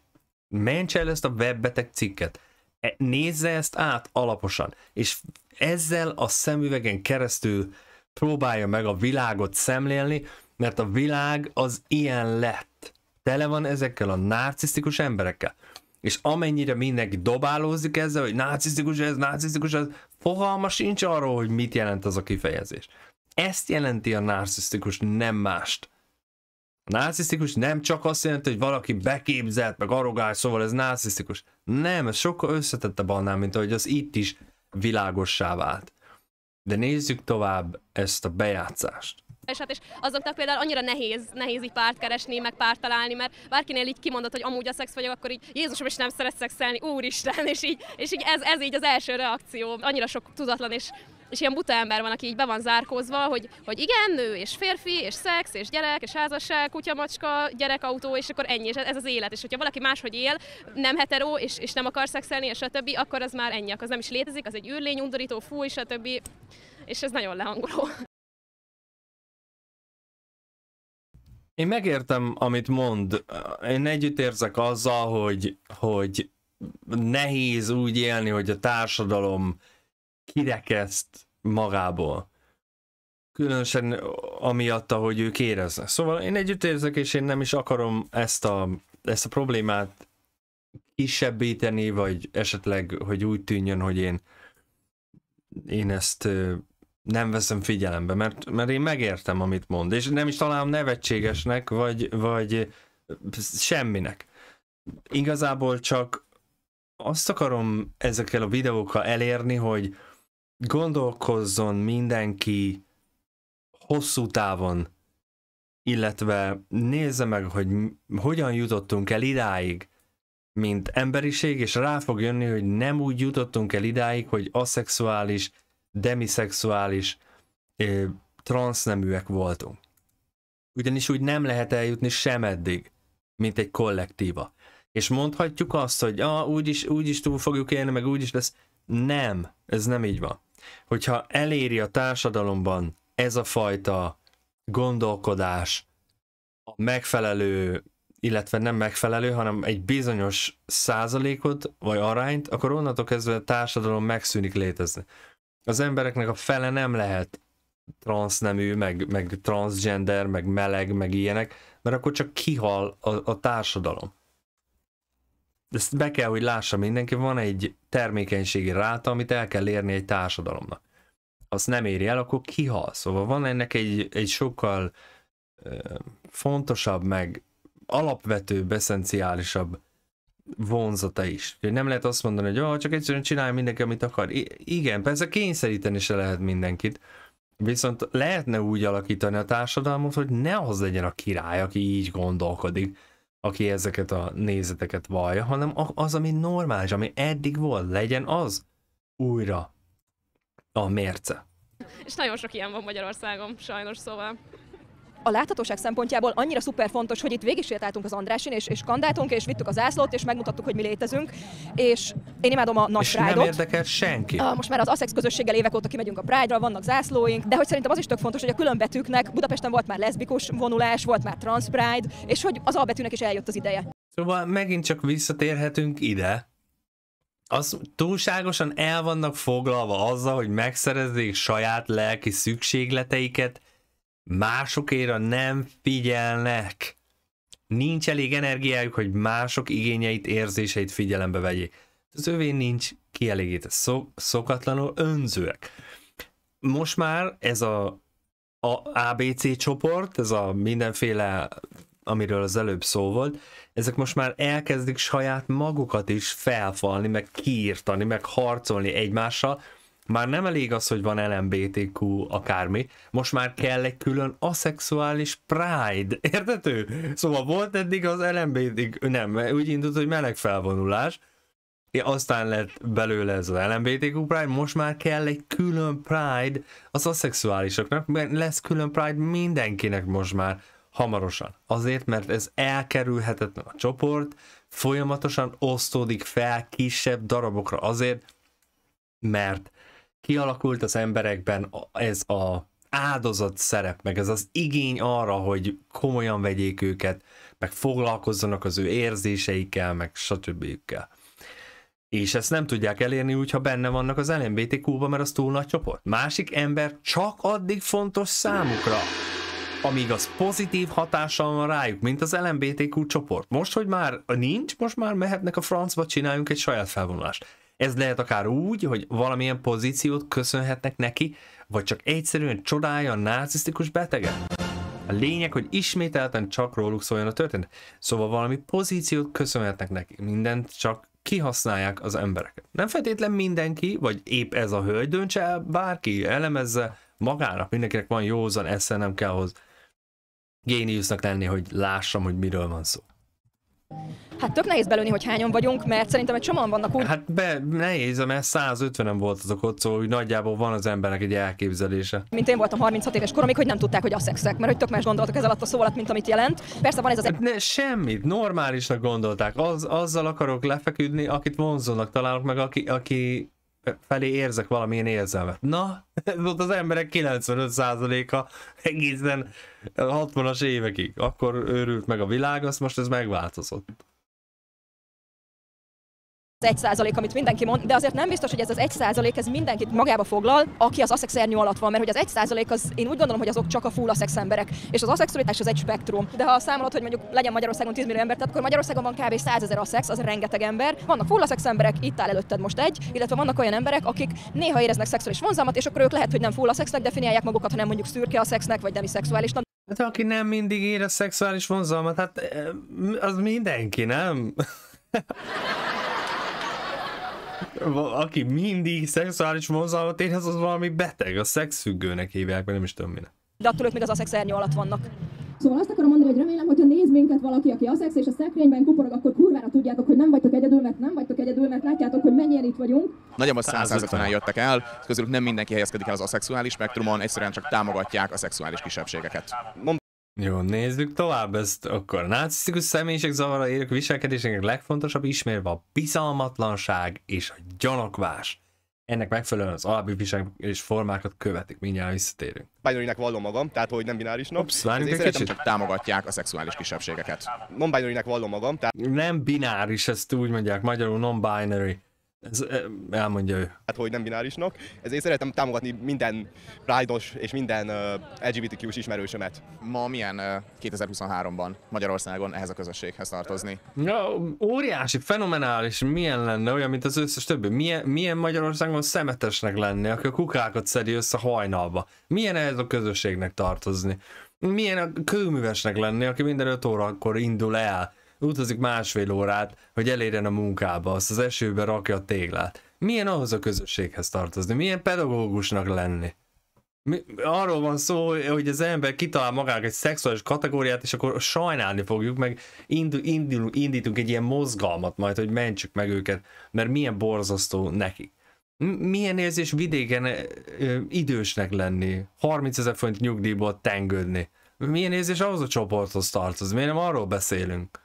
mentse el ezt a webbetek cikket, e, nézze ezt át alaposan, és ezzel a szemüvegen keresztül próbálja meg a világot szemlélni, mert a világ az ilyen lett. Tele van ezekkel a narcisztikus emberekkel. És amennyire mindenki dobálózik ezzel, hogy narcisztikus ez, narcisztikus ez, fogalma sincs arról, hogy mit jelent az a kifejezés. Ezt jelenti a narcisztikus, nem mást. A narcisztikus nem csak azt jelenti, hogy valaki beképzelt, meg arrogál, szóval ez narcisztikus. Nem, ez sokkal összetettebb annál, mint ahogy az itt is világossá vált. De nézzük tovább ezt a bejátszást és, Hát és azoknak például annyira nehéz, nehéz így párt keresni, meg párt találni, mert bárkinél így kimondott, hogy amúgy a szex vagyok, akkor így Jézusom is nem szeret szexelni, úristen, és így, és így ez, ez így az első reakció. Annyira sok tudatlan és és ilyen buta ember van, aki így be van zárkózva, hogy, hogy igen, nő és férfi, és szex, és gyerek, és házasság, kutyamacska gyerekautó, és akkor ennyi, és ez az élet. És hogyha valaki máshogy él, nem heteró, és, és nem akar szexelni, és stb., akkor az már ennyi, az nem is létezik, az egy űrlény, undorító, fúj, stb. És ez nagyon lehangoló. Én megértem, amit mond. Én együtt érzek azzal, hogy, hogy nehéz úgy élni, hogy a társadalom kirekeszt magából. Különösen amiatt, hogy ők éreznek. Szóval én együtt érzek, és én nem is akarom ezt a, ezt a problémát kisebbíteni, vagy esetleg, hogy úgy tűnjön, hogy én én ezt nem veszem figyelembe, mert, mert én megértem, amit mond, és nem is találom nevetségesnek, vagy, vagy semminek. Igazából csak azt akarom ezekkel a videókkal elérni, hogy gondolkozzon mindenki hosszú távon, illetve nézze meg, hogy hogyan jutottunk el idáig, mint emberiség, és rá fog jönni, hogy nem úgy jutottunk el idáig, hogy aszexuális, demiszexuális, transzneműek voltunk. Ugyanis úgy nem lehet eljutni sem eddig, mint egy kollektíva. És mondhatjuk azt, hogy ah, úgyis, úgyis túl fogjuk élni, meg úgyis lesz. Nem, ez nem így van. Hogyha eléri a társadalomban ez a fajta gondolkodás a megfelelő, illetve nem megfelelő, hanem egy bizonyos százalékot vagy arányt, akkor onnantól kezdve a társadalom megszűnik létezni az embereknek a fele nem lehet transznemű, meg, meg transgender, meg meleg, meg ilyenek, mert akkor csak kihal a, a társadalom. Ezt be kell, hogy lássa mindenki, van egy termékenységi ráta, amit el kell érni egy társadalomnak. Azt nem éri el, akkor kihal. Szóval van ennek egy, egy sokkal ö, fontosabb, meg alapvetőbb, eszenciálisabb vonzata is. Úgyhogy nem lehet azt mondani, hogy oh, csak egyszerűen csinálj mindenki, amit akar. I- igen, persze kényszeríteni se lehet mindenkit, viszont lehetne úgy alakítani a társadalmat, hogy ne az legyen a király, aki így gondolkodik, aki ezeket a nézeteket vallja, hanem az, ami normális, ami eddig volt, legyen az újra a mérce. És nagyon sok ilyen van Magyarországon, sajnos, szóval a láthatóság szempontjából annyira szuper fontos, hogy itt végig sétáltunk az Andrásin, és, és kandáltunk, és vittük az ászlót, és megmutattuk, hogy mi létezünk. És én imádom a nagy és Pride-ot. nem érdekel senki. Most már az ASZEX közösséggel évek óta kimegyünk a Pride-ra, vannak zászlóink, de hogy szerintem az is tök fontos, hogy a különbetűknek Budapesten volt már leszbikus vonulás, volt már trans Pride, és hogy az albetűnek is eljött az ideje. Szóval megint csak visszatérhetünk ide, az túlságosan el vannak foglalva azzal, hogy megszerezzék saját lelki szükségleteiket, másokéra nem figyelnek. Nincs elég energiájuk, hogy mások igényeit, érzéseit figyelembe vegyék. Az övé nincs kielégítve. Szok, szokatlanul önzőek. Most már ez a, a ABC csoport, ez a mindenféle, amiről az előbb szó volt, ezek most már elkezdik saját magukat is felfalni, meg kiírtani, meg harcolni egymással, már nem elég az, hogy van LMBTQ akármi, most már kell egy külön aszexuális pride, értető? Szóval volt eddig az LMBTQ, nem, úgy indult, hogy meleg felvonulás, aztán lett belőle ez az LMBTQ Pride, most már kell egy külön Pride az aszexuálisoknak, mert lesz külön Pride mindenkinek most már hamarosan. Azért, mert ez elkerülhetetlen a csoport, folyamatosan osztódik fel kisebb darabokra azért, mert kialakult az emberekben ez a áldozat szerep, meg ez az igény arra, hogy komolyan vegyék őket, meg foglalkozzanak az ő érzéseikkel, meg stb. És ezt nem tudják elérni úgy, ha benne vannak az lmbtq ban mert az túl nagy csoport. Másik ember csak addig fontos számukra, amíg az pozitív hatással van rájuk, mint az LMBTQ csoport. Most, hogy már nincs, most már mehetnek a francba, csináljunk egy saját felvonulást. Ez lehet akár úgy, hogy valamilyen pozíciót köszönhetnek neki, vagy csak egyszerűen csodája a narcisztikus beteget. A lényeg, hogy ismételten csak róluk szóljon a történet. Szóval valami pozíciót köszönhetnek neki, mindent csak kihasználják az emberek. Nem feltétlen mindenki, vagy épp ez a hölgy döntse el, bárki elemezze magának, mindenkinek van józan esze, nem kell hozzá géniusznak lenni, hogy lássam, hogy miről van szó. Hát tök nehéz belőni, hogy hányan vagyunk, mert szerintem egy csomóan vannak úgy. Hát be, nehéz, mert 150-en azok ott, szóval úgy nagyjából van az embernek egy elképzelése. Mint én voltam 36 éves koromig, hogy nem tudták, hogy a szexek, mert hogy tök más gondoltak ez alatt a szó alatt, mint amit jelent. Persze van ez az... Hát Ne, semmit, normálisnak gondolták. Az, azzal akarok lefeküdni, akit vonzónak találok, meg aki, aki felé érzek valamilyen érzelmet. Na, volt az emberek 95%-a egészen 60-as évekig. Akkor őrült meg a világ, azt most ez megváltozott az egy százalék, amit mindenki mond, de azért nem biztos, hogy ez az egy százalék, ez mindenkit magába foglal, aki az aszexernyő alatt van, mert hogy az egy százalék, az én úgy gondolom, hogy azok csak a full aszex emberek, és az aszexualitás az egy spektrum. De ha számolod, hogy mondjuk legyen Magyarországon 10 millió ember, tehát akkor Magyarországon van kb. 100 ezer aszex, az rengeteg ember. Vannak full aszex emberek, itt áll előtted most egy, illetve vannak olyan emberek, akik néha éreznek szexuális vonzalmat, és akkor ők lehet, hogy nem full aszexnek definiálják magukat, hanem mondjuk szürke a szexnek, vagy nem szexuálisnak. Hát aki nem mindig ér a szexuális vonzalmat, hát eh, az mindenki, nem? aki mindig szexuális vonzalmat érez, az valami beteg, a szexfüggőnek hívják, vagy nem is tudom minek. De attól ők még az aszexernyő alatt vannak. Szóval azt akarom mondani, hogy remélem, hogyha néz minket valaki, aki szex és a szekrényben kuporog, akkor kurvára tudjátok, hogy nem vagytok egyedül, mert nem vagytok egyedül, mert látjátok, hogy mennyien itt vagyunk. Nagyjából 150-en jöttek el, közülük nem mindenki helyezkedik el az aszexuális spektrumon, egyszerűen csak támogatják a szexuális kisebbségeket. Jó, nézzük tovább ezt akkor. náciztikus személyiség zavara érők viselkedésének legfontosabb ismérve a bizalmatlanság és a gyanakvás. Ennek megfelelően az alábbi viselkedés formákat követik, mindjárt visszatérünk. Binary-nek vallom magam, tehát hogy nem bináris Ups, egy kicsit. Csak támogatják a szexuális kisebbségeket. Non-binary-nek vallom magam, tehát... Nem bináris, ezt úgy mondják magyarul, non-binary. Ez eh, elmondja ő. Hát, hogy nem binárisnak. Ezért szeretem támogatni minden pride és minden eh, LGBTQ-s ismerősömet. Ma milyen 2023-ban eh, Magyarországon ehhez a közösséghez tartozni? Ja, óriási, fenomenális, milyen lenne olyan, mint az összes többi. Milyen, milyen Magyarországon szemetesnek lenni, aki a kukákat szedi össze hajnalba. Milyen ehhez a közösségnek tartozni? Milyen a kőművesnek lenni, aki minden 5 órakor indul el utazik másfél órát, hogy elérjen a munkába, azt az esőbe rakja a téglát. Milyen ahhoz a közösséghez tartozni? Milyen pedagógusnak lenni? Mi, arról van szó, hogy az ember kitalál magának egy szexuális kategóriát, és akkor sajnálni fogjuk, meg indul, indul, indítunk egy ilyen mozgalmat majd, hogy mentsük meg őket, mert milyen borzasztó neki. Milyen érzés vidéken ö, idősnek lenni, 30 ezer font nyugdíjból tengődni? Milyen érzés ahhoz a csoporthoz tartozni? Miért nem arról beszélünk?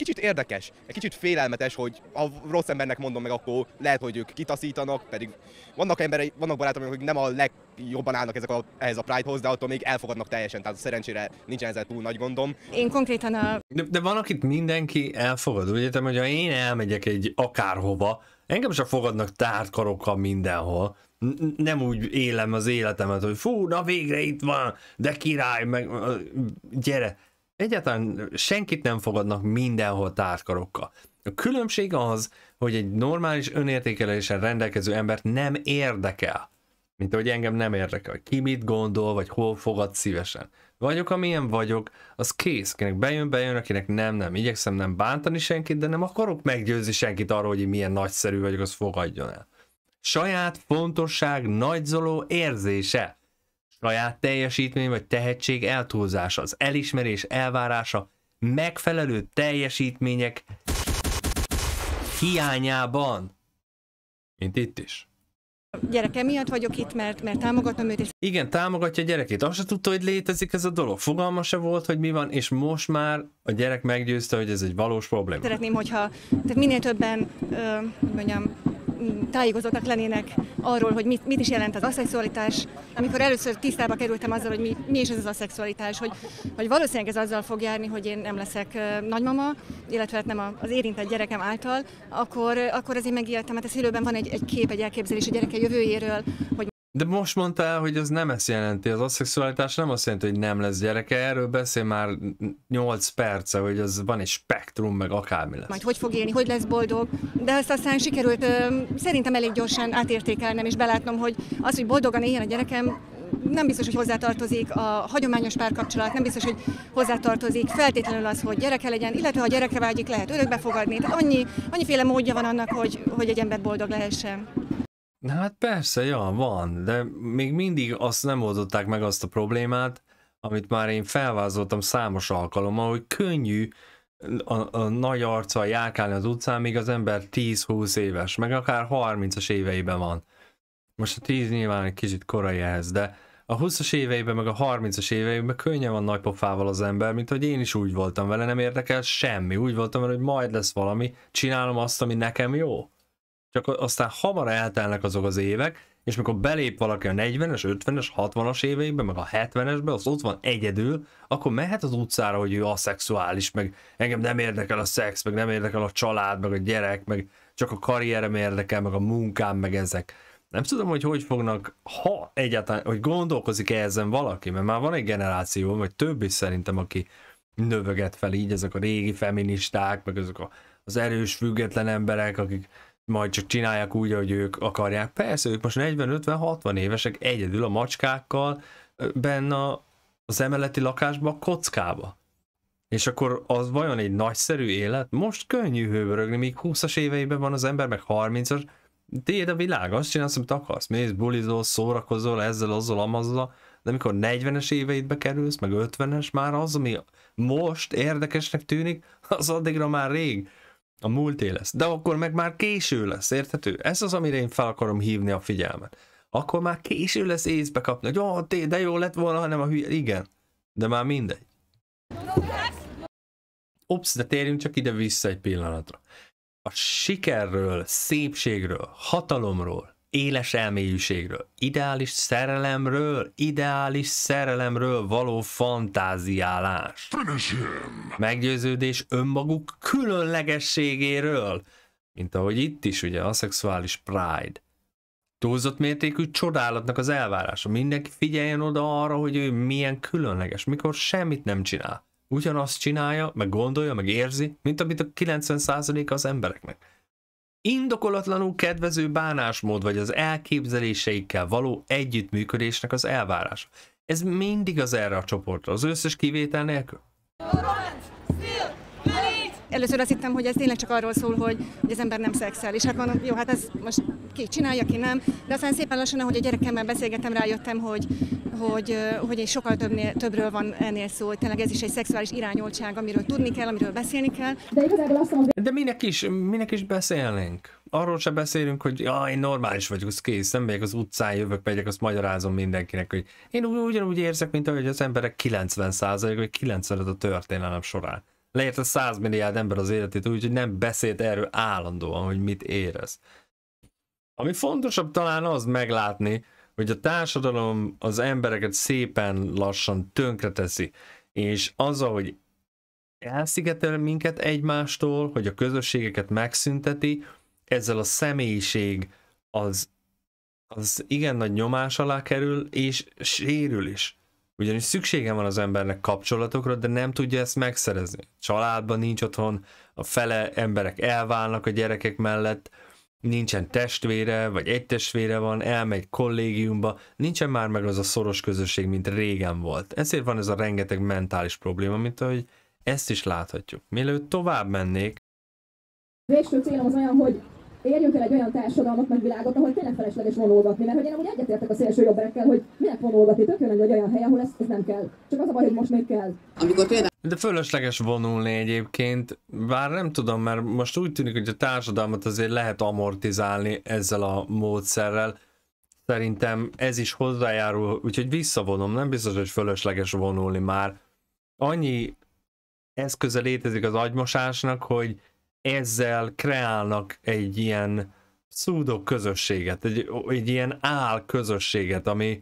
egy kicsit érdekes, egy kicsit félelmetes, hogy ha rossz embernek mondom meg, akkor lehet, hogy ők kitaszítanak, pedig vannak emberek, vannak barátom, akik nem a legjobban állnak ezek a, ehhez a Pride-hoz, de attól még elfogadnak teljesen, tehát szerencsére nincsen ezzel túl nagy gondom. Én konkrétan a... De, de van, akit mindenki elfogad, ugye, te hogy ha én elmegyek egy akárhova, engem sem fogadnak karokkal mindenhol, nem úgy élem az életemet, hogy fú, na végre itt van, de király, meg gyere. Egyáltalán senkit nem fogadnak mindenhol tárkarokkal. A különbség az, hogy egy normális önértékelésen rendelkező embert nem érdekel. Mint ahogy engem nem érdekel, ki mit gondol, vagy hol fogad szívesen. Vagyok, amilyen vagyok, az kész. kinek bejön, bejön, akinek nem, nem. Igyekszem nem bántani senkit, de nem akarok meggyőzni senkit arról, hogy milyen nagyszerű vagyok, az fogadjon el. Saját fontosság nagyzoló érzése saját teljesítmény vagy tehetség eltúlzása, az elismerés elvárása megfelelő teljesítmények hiányában. Mint itt is. Gyereke miatt vagyok itt, mert, mert támogatom őt. És... Igen, támogatja a gyerekét. Azt se tudta, hogy létezik ez a dolog. Fogalma se volt, hogy mi van, és most már a gyerek meggyőzte, hogy ez egy valós probléma. Szeretném, hogyha tehát minél többen, ö, mondjam, tájékozottak lennének arról, hogy mit, mit is jelent az aszexualitás. Amikor először tisztába kerültem azzal, hogy mi, mi is ez az aszexualitás, hogy, hogy valószínűleg ez azzal fog járni, hogy én nem leszek nagymama, illetve hát nem az érintett gyerekem által, akkor, akkor azért megijedtem, hát a szülőben van egy, egy kép, egy elképzelés a gyereke jövőjéről, hogy de most mondtál, hogy ez nem ezt jelenti, az asszexualitás nem azt jelenti, hogy nem lesz gyereke, erről beszél már 8 perce, hogy az van egy spektrum, meg akármi lesz. Majd hogy fog élni, hogy lesz boldog, de ezt aztán sikerült ö, szerintem elég gyorsan átértékelnem és belátnom, hogy az, hogy boldogan éljen a gyerekem, nem biztos, hogy hozzátartozik a hagyományos párkapcsolat, nem biztos, hogy hozzátartozik feltétlenül az, hogy gyereke legyen, illetve ha gyerekre vágyik, lehet örökbe fogadni. Tehát annyi, annyiféle módja van annak, hogy, hogy egy ember boldog lehessen. Hát persze, ja, van, de még mindig azt nem oldották meg azt a problémát, amit már én felvázoltam számos alkalommal, hogy könnyű a, a nagy arccal járkálni az utcán, míg az ember 10-20 éves, meg akár 30-as éveiben van. Most a 10 nyilván egy kicsit korai ehhez, de a 20-as éveiben, meg a 30-as éveiben könnyen van pofával az ember, mint hogy én is úgy voltam vele, nem érdekel semmi. Úgy voltam vele, hogy majd lesz valami, csinálom azt, ami nekem jó csak aztán hamar eltelnek azok az évek, és mikor belép valaki a 40-es, 50-es, 60-as éveibe, meg a 70-esbe, az ott van egyedül, akkor mehet az utcára, hogy ő aszexuális, meg engem nem érdekel a szex, meg nem érdekel a család, meg a gyerek, meg csak a karrierem érdekel, meg a munkám, meg ezek. Nem tudom, hogy hogy fognak, ha egyáltalán, hogy gondolkozik -e ezen valaki, mert már van egy generáció, vagy több is szerintem, aki növöget fel így, ezek a régi feministák, meg ezek a, az erős, független emberek, akik majd csak csinálják úgy, ahogy ők akarják. Persze, ők most 40-50-60 évesek egyedül a macskákkal benne az emeleti lakásba, a kockába. És akkor az vajon egy nagyszerű élet? Most könnyű hőbörögni, míg 20-as éveiben van az ember, meg 30-as. Tiéd a világ, azt csinálsz, amit akarsz. Mész, bulizol, szórakozol, ezzel, azzal, amazzal. De amikor 40-es éveidbe kerülsz, meg 50-es, már az, ami most érdekesnek tűnik, az addigra már rég a múlté lesz. De akkor meg már késő lesz, érthető? Ez az, amire én fel akarom hívni a figyelmet. Akkor már késő lesz észbe kapni, hogy oh, té, de jó lett volna, hanem a hülye. Igen, de már mindegy. Ups, de térjünk csak ide-vissza egy pillanatra. A sikerről, szépségről, hatalomról, éles elmélyűségről, ideális szerelemről, ideális szerelemről való fantáziálás. Meggyőződés önmaguk különlegességéről, mint ahogy itt is ugye a szexuális pride. Túlzott mértékű csodálatnak az elvárása. Mindenki figyeljen oda arra, hogy ő milyen különleges, mikor semmit nem csinál. Ugyanazt csinálja, meg gondolja, meg érzi, mint amit a 90%-a az embereknek indokolatlanul kedvező bánásmód, vagy az elképzeléseikkel való együttműködésnek az elvárás. Ez mindig az erre a csoportra, az összes kivétel nélkül. Orange, először azt hittem, hogy ez tényleg csak arról szól, hogy, hogy az ember nem szexel. És hát van, jó, hát ez most ki csinálja, ki nem. De aztán szépen lassan, ahogy a gyerekemmel beszélgetem, rájöttem, hogy, hogy, hogy egy sokkal többnél, többről van ennél szó, hogy tényleg ez is egy szexuális irányoltság, amiről tudni kell, amiről beszélni kell. De igazából azt mondom, De minek is, minek is beszélnénk? Arról se beszélünk, hogy ja, én normális vagyok, az kész, nem megyek az utcán, jövök, megyek, azt magyarázom mindenkinek, hogy én ugyanúgy érzek, mint ahogy az emberek 90% vagy 90 a történelem során leérte 100 milliárd ember az életét, úgyhogy nem beszélt erről állandóan, hogy mit érez. Ami fontosabb talán az meglátni, hogy a társadalom az embereket szépen lassan tönkreteszi, és az, hogy elszigetel minket egymástól, hogy a közösségeket megszünteti, ezzel a személyiség az, az igen nagy nyomás alá kerül, és sérül is. Ugyanis szüksége van az embernek kapcsolatokra, de nem tudja ezt megszerezni. Családban nincs otthon, a fele emberek elválnak a gyerekek mellett, nincsen testvére, vagy egy testvére van, elmegy kollégiumba, nincsen már meg az a szoros közösség, mint régen volt. Ezért van ez a rengeteg mentális probléma, mint ahogy ezt is láthatjuk. Mielőtt tovább mennék, Végső célom az olyan, hogy érjünk el egy olyan társadalmat, meg világot, ahol tényleg felesleges vonulgatni. Mert hogy én amúgy egyetértek a szélső jobberekkel, hogy miért vonulgatni, tök jön egy olyan hely, ahol ez, ez nem kell. Csak az a baj, hogy most még kell. Amikor például de fölösleges vonulni egyébként, bár nem tudom, mert most úgy tűnik, hogy a társadalmat azért lehet amortizálni ezzel a módszerrel. Szerintem ez is hozzájárul, úgyhogy visszavonom, nem biztos, hogy fölösleges vonulni már. Annyi eszköze létezik az agymosásnak, hogy ezzel kreálnak egy ilyen pseudo közösséget, egy, egy ilyen áll közösséget, ami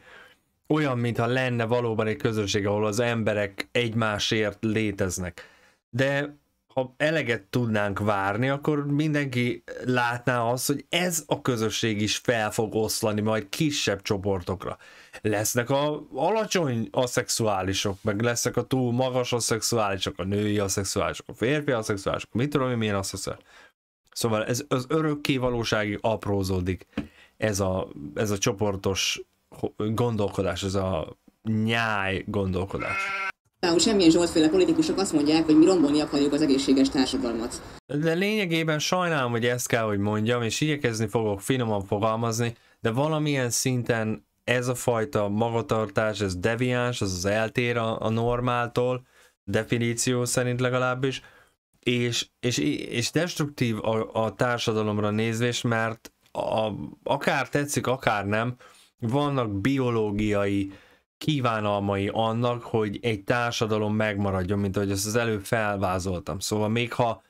olyan, mintha lenne valóban egy közösség, ahol az emberek egymásért léteznek. De ha eleget tudnánk várni, akkor mindenki látná azt, hogy ez a közösség is fel fog oszlani majd kisebb csoportokra lesznek a alacsony aszexuálisok, meg lesznek a túl magas aszexuálisok, a női aszexuálisok, a férfi aszexuálisok, mit tudom én milyen aszexuál. Szóval ez az örökké valóságig aprózódik ez a, ez a csoportos gondolkodás, ez a nyáj gondolkodás. Például semmilyen Zsoltféle politikusok azt mondják, hogy mi rombolni akarjuk az egészséges társadalmat. De lényegében sajnálom, hogy ezt kell, hogy mondjam, és igyekezni fogok finoman fogalmazni, de valamilyen szinten ez a fajta magatartás, ez deviáns, az az eltér a, a normáltól, definíció szerint legalábbis, és, és, és destruktív a, a társadalomra nézvés, mert a, akár tetszik, akár nem, vannak biológiai kívánalmai annak, hogy egy társadalom megmaradjon, mint ahogy ezt az előbb felvázoltam. Szóval még ha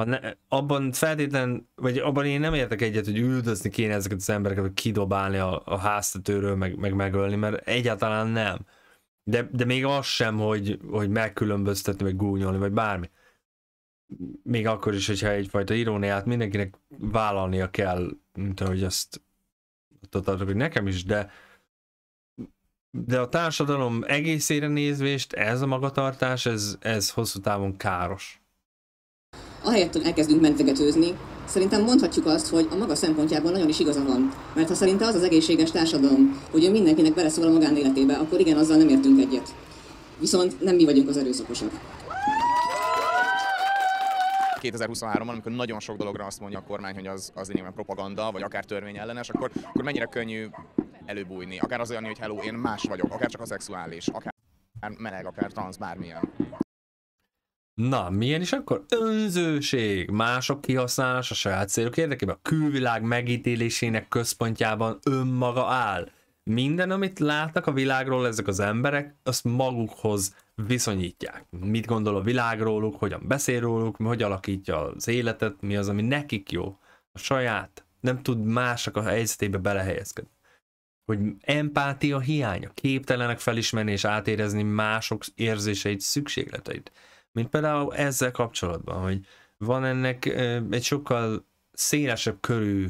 ha ne, abban feltétlen, vagy abban én nem értek egyet, hogy üldözni kéne ezeket az embereket, hogy kidobálni a, a háztetőről, meg, meg megölni, mert egyáltalán nem. De, de még az sem, hogy, hogy megkülönböztetni, vagy gúnyolni, vagy bármi. Még akkor is, hogyha egyfajta iróniát mindenkinek vállalnia kell, mint ahogy azt tartok, hogy nekem is, de de a társadalom egészére nézvést, ez a magatartás, ez, ez hosszú távon káros ahelyett, hogy elkezdünk mentvegetőzni, szerintem mondhatjuk azt, hogy a maga szempontjából nagyon is igaza van. Mert ha szerinte az az egészséges társadalom, hogy ő mindenkinek beleszól a magánéletébe, akkor igen, azzal nem értünk egyet. Viszont nem mi vagyunk az erőszakosak. 2023-ban, amikor nagyon sok dologra azt mondja a kormány, hogy az, az lényegében propaganda, vagy akár ellenes, akkor, akkor mennyire könnyű előbújni. Akár az olyan, hogy hello, én más vagyok, akár csak a szexuális, akár meleg, akár transz, bármilyen. Na, milyen is akkor? Önzőség, mások kihasználása saját célok érdekében, a külvilág megítélésének központjában önmaga áll. Minden, amit látnak a világról ezek az emberek, azt magukhoz viszonyítják. Mit gondol a világróluk, hogyan beszél róluk, hogy alakítja az életet, mi az, ami nekik jó. A saját, nem tud mások a helyzetébe belehelyezkedni. Hogy empátia hiánya, képtelenek felismerni és átérezni mások érzéseit, szükségleteit mint például ezzel kapcsolatban, hogy van ennek egy sokkal szélesebb körű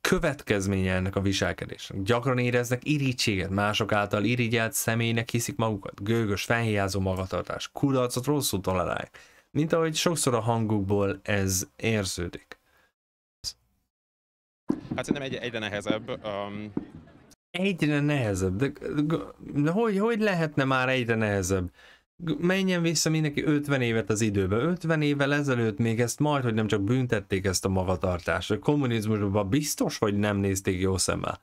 következménye ennek a viselkedésnek. Gyakran éreznek irítséget, mások által irigyelt személynek hiszik magukat, gőgös, fenhiázó magatartás, kudarcot rosszul találják, mint ahogy sokszor a hangukból ez érződik. Hát szerintem egy, egyre nehezebb. Um... Egyre nehezebb, de, de, de hogy, hogy lehetne már egyre nehezebb? menjen vissza mindenki 50 évet az időbe. 50 évvel ezelőtt még ezt majd, hogy nem csak büntették ezt a magatartást. A kommunizmusban biztos, hogy nem nézték jó szemmel.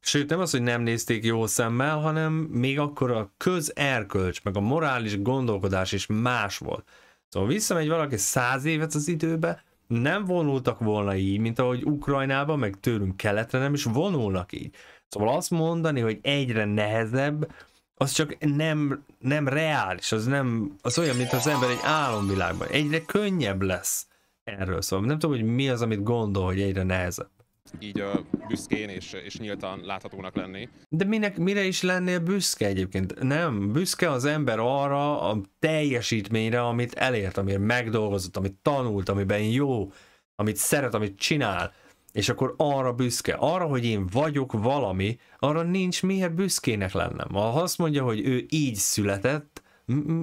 Sőt, nem az, hogy nem nézték jó szemmel, hanem még akkor a közerkölcs, meg a morális gondolkodás is más volt. Szóval visszamegy valaki száz évet az időbe, nem vonultak volna így, mint ahogy Ukrajnában, meg tőlünk keletre nem is vonulnak így. Szóval azt mondani, hogy egyre nehezebb, az csak nem, nem reális, az, nem, az olyan, mint az ember egy álomvilágban. Egyre könnyebb lesz erről szóval. Nem tudom, hogy mi az, amit gondol, hogy egyre nehezebb. Így a büszkén és, és nyíltan láthatónak lenni. De minek, mire is lennél büszke egyébként? Nem, büszke az ember arra a teljesítményre, amit elért, amit megdolgozott, amit tanult, amiben jó, amit szeret, amit csinál és akkor arra büszke, arra, hogy én vagyok valami, arra nincs miért büszkének lennem. Ha azt mondja, hogy ő így született,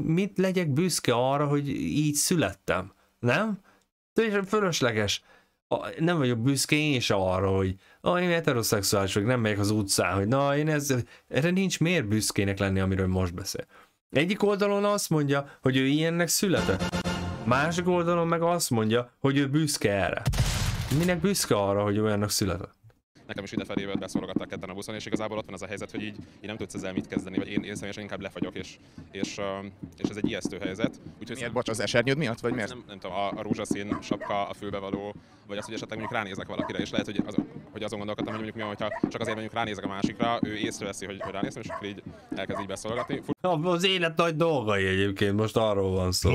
mit legyek büszke arra, hogy így születtem? Nem? Teljesen fölösleges. Nem vagyok büszke én is arra, hogy ah, én heteroszexuális vagyok, nem megyek az utcán, hogy na, én ez, erre nincs miért büszkének lenni, amiről most beszél. Egyik oldalon azt mondja, hogy ő ilyennek született. Másik oldalon meg azt mondja, hogy ő büszke erre. Minek büszke arra, hogy olyannak született? nekem is idefelé volt beszorogattak ketten a buszon, és igazából ott van az a helyzet, hogy így, így nem tudsz ezzel mit kezdeni, vagy én, én személyesen inkább lefagyok, és, és, és ez egy ijesztő helyzet. Úgyhogy miért, bocs, az esernyőd miatt, vagy miért? Nem, nem tudom, a, a rózsaszín sapka, a fülbe való, vagy az, hogy esetleg mondjuk ránézek valakire, és lehet, hogy, az, hogy azon gondolkodtam, hogy mondjuk mi van, hogyha csak azért mondjuk ránézek a másikra, ő észreveszi, hogy, hogy ránézem, és akkor így elkezd így beszorogatni. Fut... Az élet nagy dolgai egyébként, most arról van szó.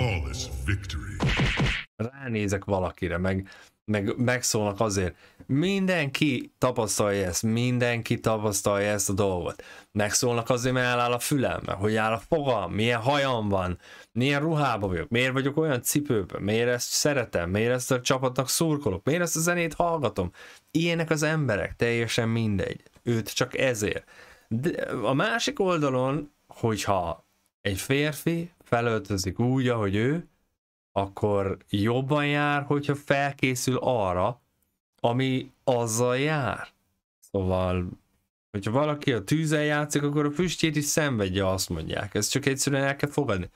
Ránézek valakire, meg meg megszólnak azért. Mindenki tapasztalja ezt, mindenki tapasztalja ezt a dolgot. Megszólnak azért, mert eláll a fülembe, hogy áll a fogam, milyen hajam van, milyen ruhában vagyok, miért vagyok olyan cipőben, miért ezt szeretem, miért ezt a csapatnak szurkolok, miért ezt a zenét hallgatom. Ilyenek az emberek, teljesen mindegy. Őt csak ezért. De a másik oldalon, hogyha egy férfi felöltözik úgy, ahogy ő, akkor jobban jár, hogyha felkészül arra, ami azzal jár. Szóval, hogyha valaki a tűzzel játszik, akkor a füstjét is szenvedje, azt mondják. Ezt csak egyszerűen el kell fogadni.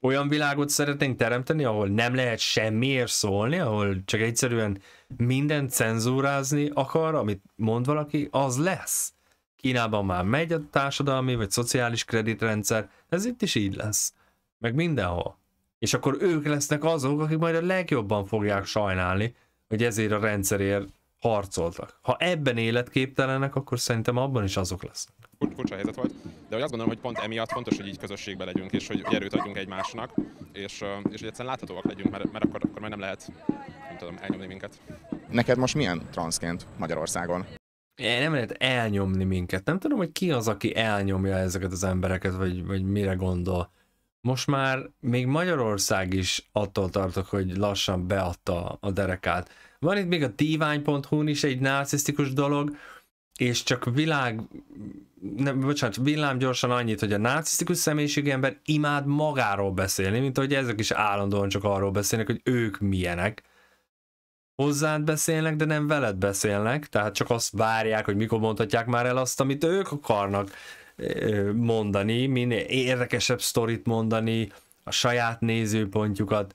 Olyan világot szeretnénk teremteni, ahol nem lehet semmiért szólni, ahol csak egyszerűen mindent cenzúrázni akar, amit mond valaki, az lesz. Kínában már megy a társadalmi vagy szociális kreditrendszer, ez itt is így lesz. Meg mindenhol. És akkor ők lesznek azok, akik majd a legjobban fogják sajnálni, hogy ezért a rendszerért harcoltak. Ha ebben életképtelenek, akkor szerintem abban is azok lesznek. Furcsa helyzet volt, de azt gondolom, hogy pont emiatt fontos, hogy így közösségbe legyünk, és hogy erőt adjunk egymásnak, és, és hogy egyszerűen láthatóak legyünk, mert, mert akkor, akkor már nem lehet, nem tudom, elnyomni minket. Neked most milyen transzként Magyarországon? Nem lehet elnyomni minket. Nem tudom, hogy ki az, aki elnyomja ezeket az embereket, vagy, vagy mire gondol most már még Magyarország is attól tartok, hogy lassan beadta a derekát. Van itt még a divány.hu-n is egy narcisztikus dolog, és csak világ, nem, bocsánat, villám gyorsan annyit, hogy a narcisztikus személyiségű ember imád magáról beszélni, mint hogy ezek is állandóan csak arról beszélnek, hogy ők milyenek. Hozzád beszélnek, de nem veled beszélnek, tehát csak azt várják, hogy mikor mondhatják már el azt, amit ők akarnak mondani, minél érdekesebb sztorit mondani, a saját nézőpontjukat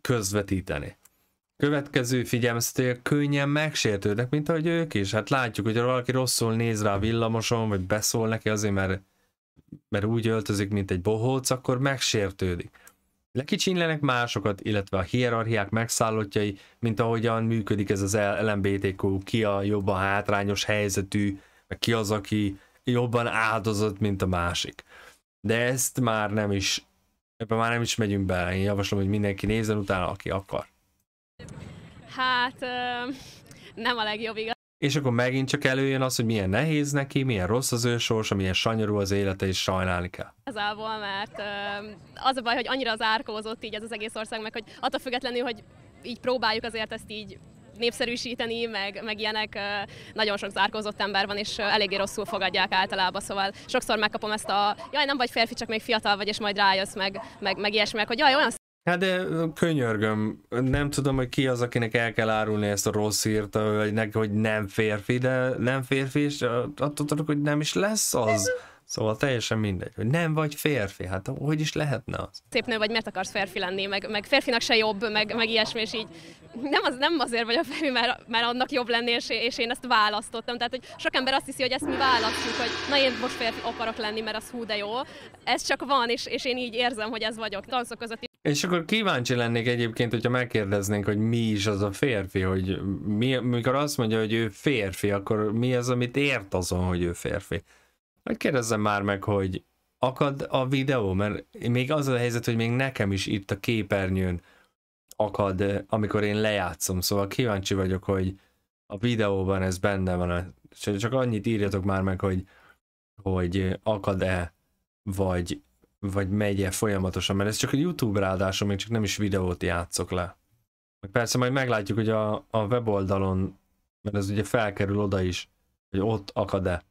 közvetíteni. Következő figyelmeztető könnyen megsértődnek, mint ahogy ők is. Hát látjuk, hogy valaki rosszul néz rá a villamoson, vagy beszól neki azért, mert, mert úgy öltözik, mint egy bohóc, akkor megsértődik. Lekicsinlenek másokat, illetve a hierarchiák megszállottjai, mint ahogyan működik ez az LMBTQ, ki a jobban hátrányos helyzetű, meg ki az, aki jobban áldozott, mint a másik. De ezt már nem is, ebben már nem is megyünk bele. Én javaslom, hogy mindenki nézzen utána, aki akar. Hát, ö, nem a legjobb igaz. És akkor megint csak előjön az, hogy milyen nehéz neki, milyen rossz az ő sorsa, milyen sanyarú az élete, és sajnálni kell. Igazából, mert ö, az a baj, hogy annyira zárkózott így ez az egész ország, meg hogy attól függetlenül, hogy így próbáljuk azért ezt így népszerűsíteni, meg, meg ilyenek. Nagyon sok zárkózott ember van, és eléggé rosszul fogadják általában, szóval sokszor megkapom ezt a jaj, nem vagy férfi, csak még fiatal vagy, és majd rájössz, meg, meg, meg ilyesmi, hogy jaj, olyan Hát de könyörgöm, nem tudom, hogy ki az, akinek el kell árulni ezt a rossz hírt, vagy hogy nem férfi, de nem férfi, és attól tudok, hogy nem is lesz az. Szóval teljesen mindegy, hogy nem vagy férfi, hát hogy is lehetne az? Szép nő vagy, mert akarsz férfi lenni, meg, meg férfinak se jobb, meg, meg ilyesmi, és így nem, az, nem azért vagy a férfi, mert, mert annak jobb lenni, és, és én ezt választottam. Tehát, hogy sok ember azt hiszi, hogy ezt mi választjuk, hogy na én most férfi akarok lenni, mert az hú de jó. Ez csak van, és, és én így érzem, hogy ez vagyok. Tanszok között és akkor kíváncsi lennék egyébként, hogyha megkérdeznénk, hogy mi is az a férfi, hogy mi, mikor azt mondja, hogy ő férfi, akkor mi az, amit ért azon, hogy ő férfi? Hogy kérdezzem már meg, hogy akad a videó, mert még az a helyzet, hogy még nekem is itt a képernyőn akad, eh, amikor én lejátszom, szóval kíváncsi vagyok, hogy a videóban ez benne van, csak annyit írjatok már meg, hogy, hogy akad-e, vagy, vagy megy-e folyamatosan, mert ez csak a YouTube ráadásom, még csak nem is videót játszok le. Persze majd meglátjuk, hogy a, a weboldalon, mert ez ugye felkerül oda is, hogy ott akad-e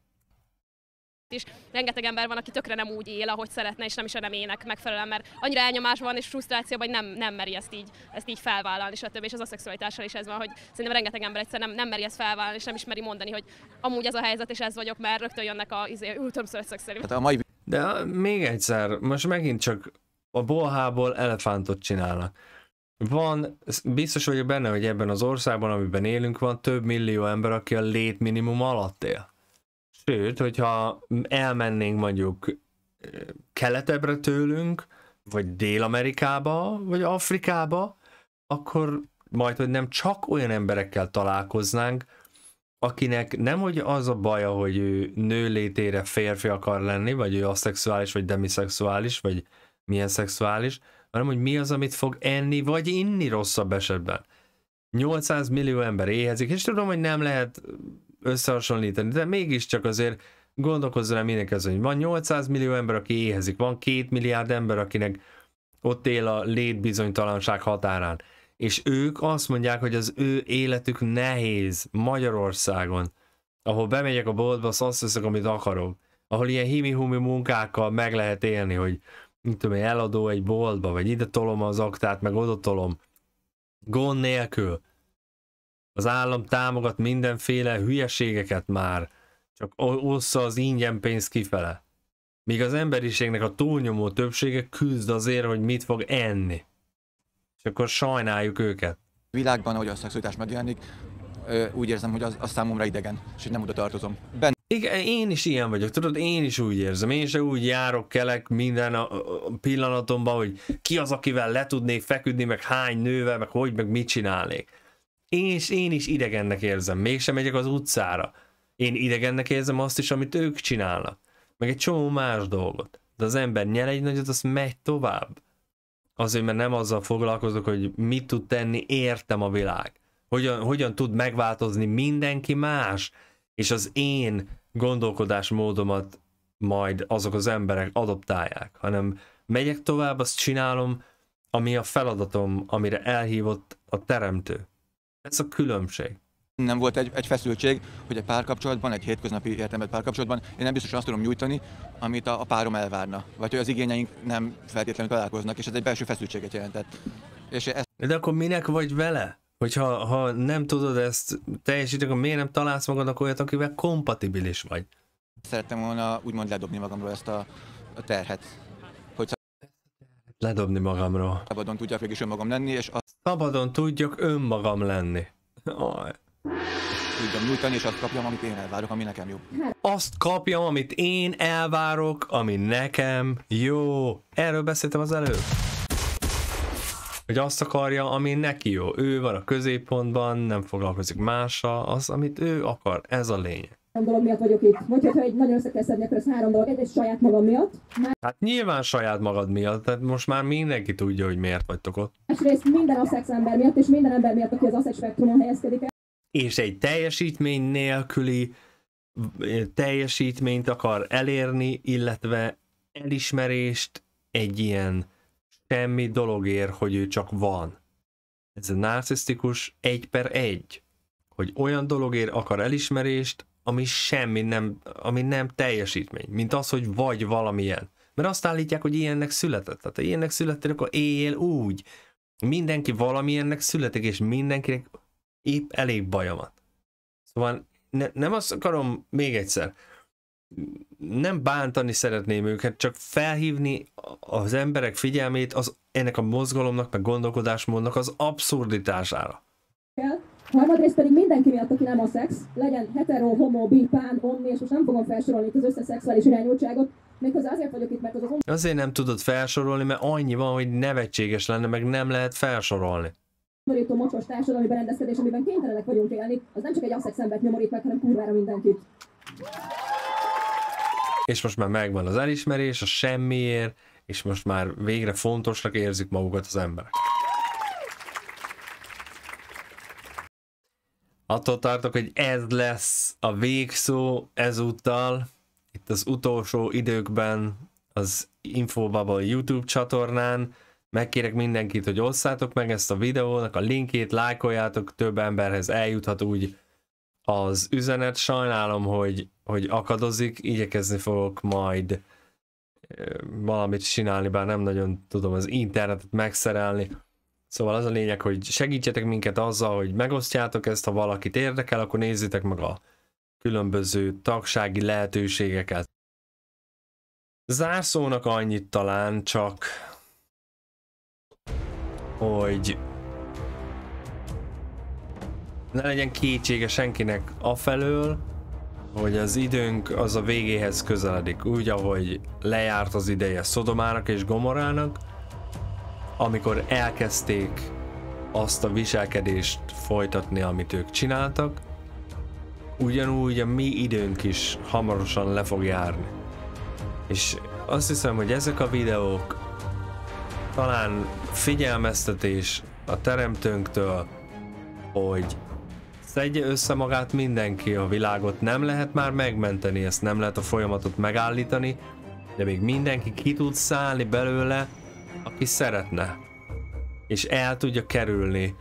is rengeteg ember van, aki tökre nem úgy él, ahogy szeretne, és nem is a remének megfelelően, mert annyira elnyomás van, és frusztráció, vagy nem, nem meri ezt így, ezt így felvállalni, stb. És az szexualitással is ez van, hogy szerintem rengeteg ember egyszer nem, nem meri ezt felvállalni, és nem ismeri mondani, hogy amúgy ez a helyzet, és ez vagyok, mert rögtön jönnek a izé, ültömször szóval hát mai... De még egyszer, most megint csak a bolhából elefántot csinálnak. Van, biztos vagyok benne, hogy ebben az országban, amiben élünk, van több millió ember, aki a létminimum alatt él. Sőt, hogyha elmennénk mondjuk eh, keletebbre tőlünk, vagy Dél-Amerikába, vagy Afrikába, akkor majd, hogy nem csak olyan emberekkel találkoznánk, akinek nem hogy az a baja, hogy ő nő létére férfi akar lenni, vagy ő aszexuális, vagy demiszexuális, vagy milyen szexuális, hanem hogy mi az, amit fog enni, vagy inni rosszabb esetben. 800 millió ember éhezik, és tudom, hogy nem lehet összehasonlítani, de mégiscsak azért gondolkozzon el mindenki az, hogy van 800 millió ember, aki éhezik, van 2 milliárd ember, akinek ott él a létbizonytalanság határán. És ők azt mondják, hogy az ő életük nehéz Magyarországon, ahol bemegyek a boltba, azt, veszek, amit akarok. Ahol ilyen himi-humi munkákkal meg lehet élni, hogy mit tudom eladó egy boltba, vagy ide tolom az aktát, meg oda tolom. Gond nélkül az állam támogat mindenféle hülyeségeket már, csak ossza az ingyen pénz kifele. Míg az emberiségnek a túlnyomó többsége küzd azért, hogy mit fog enni. És akkor sajnáljuk őket. A világban, ahogy a szexualitás megjelenik, úgy érzem, hogy az, az számomra idegen, és nem oda tartozom. Ben igen, én is ilyen vagyok, tudod, én is úgy érzem, én se úgy járok, kelek minden a, a pillanatomban, hogy ki az, akivel le tudnék feküdni, meg hány nővel, meg hogy, meg mit csinálnék és én is idegennek érzem, mégsem megyek az utcára. Én idegennek érzem azt is, amit ők csinálnak, meg egy csomó más dolgot. De az ember nyel egy nagyot, az megy tovább. Azért, mert nem azzal foglalkozok, hogy mit tud tenni, értem a világ. Hogyan, hogyan tud megváltozni mindenki más, és az én gondolkodásmódomat majd azok az emberek adoptálják, hanem megyek tovább, azt csinálom, ami a feladatom, amire elhívott a teremtő ez a különbség nem volt egy, egy feszültség, hogy egy párkapcsolatban, egy hétköznapi értelmet párkapcsolatban én nem biztos azt tudom nyújtani, amit a, a párom elvárna, vagy hogy az igényeink nem feltétlenül találkoznak, és ez egy belső feszültséget jelentett. És ez... De akkor minek vagy vele? Hogyha ha nem tudod ezt teljesíteni, akkor miért nem találsz magadnak olyat, akivel kompatibilis vagy? Szerettem volna úgymond ledobni magamról ezt a, a terhet. Ledobni magamról. Szabadon tudjak végig is önmagam lenni, és azt... Szabadon tudjak önmagam lenni. Aj. Tudjam nyújtani, és azt kapjam, amit én elvárok, ami nekem jó. Azt kapjam, amit én elvárok, ami nekem jó. Erről beszéltem az előbb. Hogy azt akarja, ami neki jó. Ő van a középpontban, nem foglalkozik mással, az, amit ő akar. Ez a lényeg három dolog miatt vagyok itt. Vagy hogyha egy nagyon össze kell szedni, akkor ez három dolog. Egy, saját magam miatt. Már... Hát nyilván saját magad miatt, tehát most már mindenki tudja, hogy miért vagytok ott. Másrészt minden szex ember miatt, és minden ember miatt, aki az asszex spektrumon helyezkedik el. És egy teljesítmény nélküli teljesítményt akar elérni, illetve elismerést egy ilyen semmi dologért, hogy ő csak van. Ez a narcisztikus egy per egy, hogy olyan dologért akar elismerést, ami semmi nem, ami nem teljesítmény, mint az, hogy vagy valamilyen. Mert azt állítják, hogy ilyennek született. Tehát ha ilyennek született, akkor él úgy. Mindenki valamilyennek születik, és mindenkinek épp elég van. Szóval ne, nem azt akarom még egyszer, nem bántani szeretném őket, csak felhívni az emberek figyelmét az, ennek a mozgalomnak, meg gondolkodásmódnak az abszurditására. Yeah. Harmadrészt pedig mindenki miatt, aki nem a szex, legyen hetero, homo, bi, pán, onni, és most nem fogom felsorolni itt az összes szexuális irányultságot, méghozzá azért vagyok itt, mert az homo... Azért nem tudod felsorolni, mert annyi van, hogy nevetséges lenne, meg nem lehet felsorolni nyomorító mocsos társadalmi berendezkedés, amiben kénytelenek vagyunk élni, az nem csak egy asszex embert nyomorít meg, hanem kurvára mindenkit. És most már megvan az elismerés, a semmiért, és most már végre fontosnak érzik magukat az emberek. attól tartok, hogy ez lesz a végszó ezúttal. Itt az utolsó időkben az Infobubble YouTube csatornán. Megkérek mindenkit, hogy osszátok meg ezt a videónak a linkét, lájkoljátok, több emberhez eljuthat úgy az üzenet. Sajnálom, hogy, hogy akadozik, igyekezni fogok majd valamit csinálni, bár nem nagyon tudom az internetet megszerelni. Szóval az a lényeg, hogy segítsetek minket azzal, hogy megosztjátok ezt, ha valakit érdekel, akkor nézzétek meg a különböző tagsági lehetőségeket. Zárszónak annyit talán csak, hogy ne legyen kétsége senkinek afelől, hogy az időnk az a végéhez közeledik, úgy ahogy lejárt az ideje Szodomának és Gomorának, amikor elkezdték azt a viselkedést folytatni, amit ők csináltak, ugyanúgy a mi időnk is hamarosan le fog járni. És azt hiszem, hogy ezek a videók talán figyelmeztetés a teremtőnktől, hogy szedje össze magát mindenki, a világot nem lehet már megmenteni, ezt nem lehet a folyamatot megállítani, de még mindenki ki tud szállni belőle, aki szeretne, és el tudja kerülni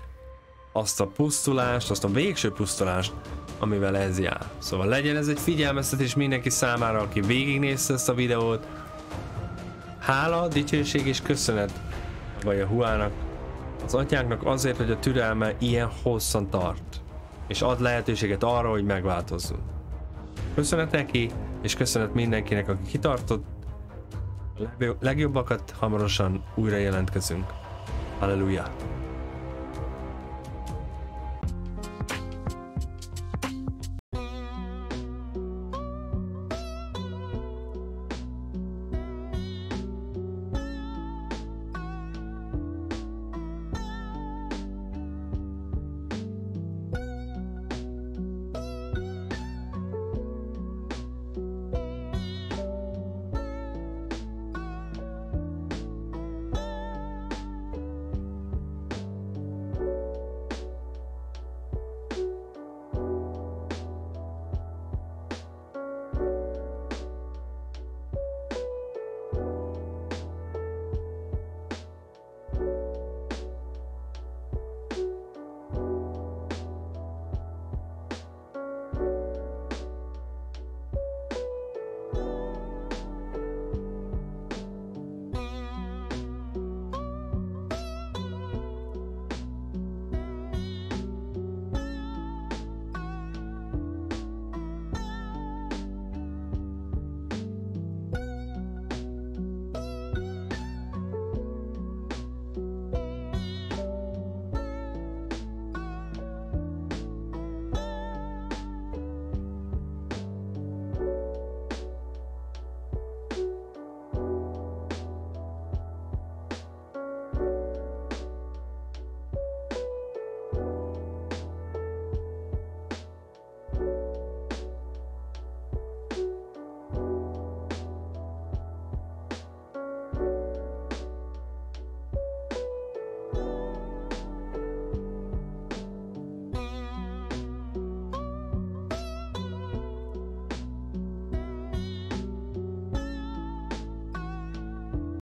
azt a pusztulást, azt a végső pusztulást, amivel ez jár. Szóval legyen ez egy figyelmeztetés mindenki számára, aki végignézte ezt a videót. Hála, dicsőség és köszönet vagy a huának, az atyánknak azért, hogy a türelme ilyen hosszan tart, és ad lehetőséget arra, hogy megváltozzunk. Köszönet neki, és köszönet mindenkinek, aki kitartott, legjobbakat hamarosan újra jelentkezünk. Halleluja!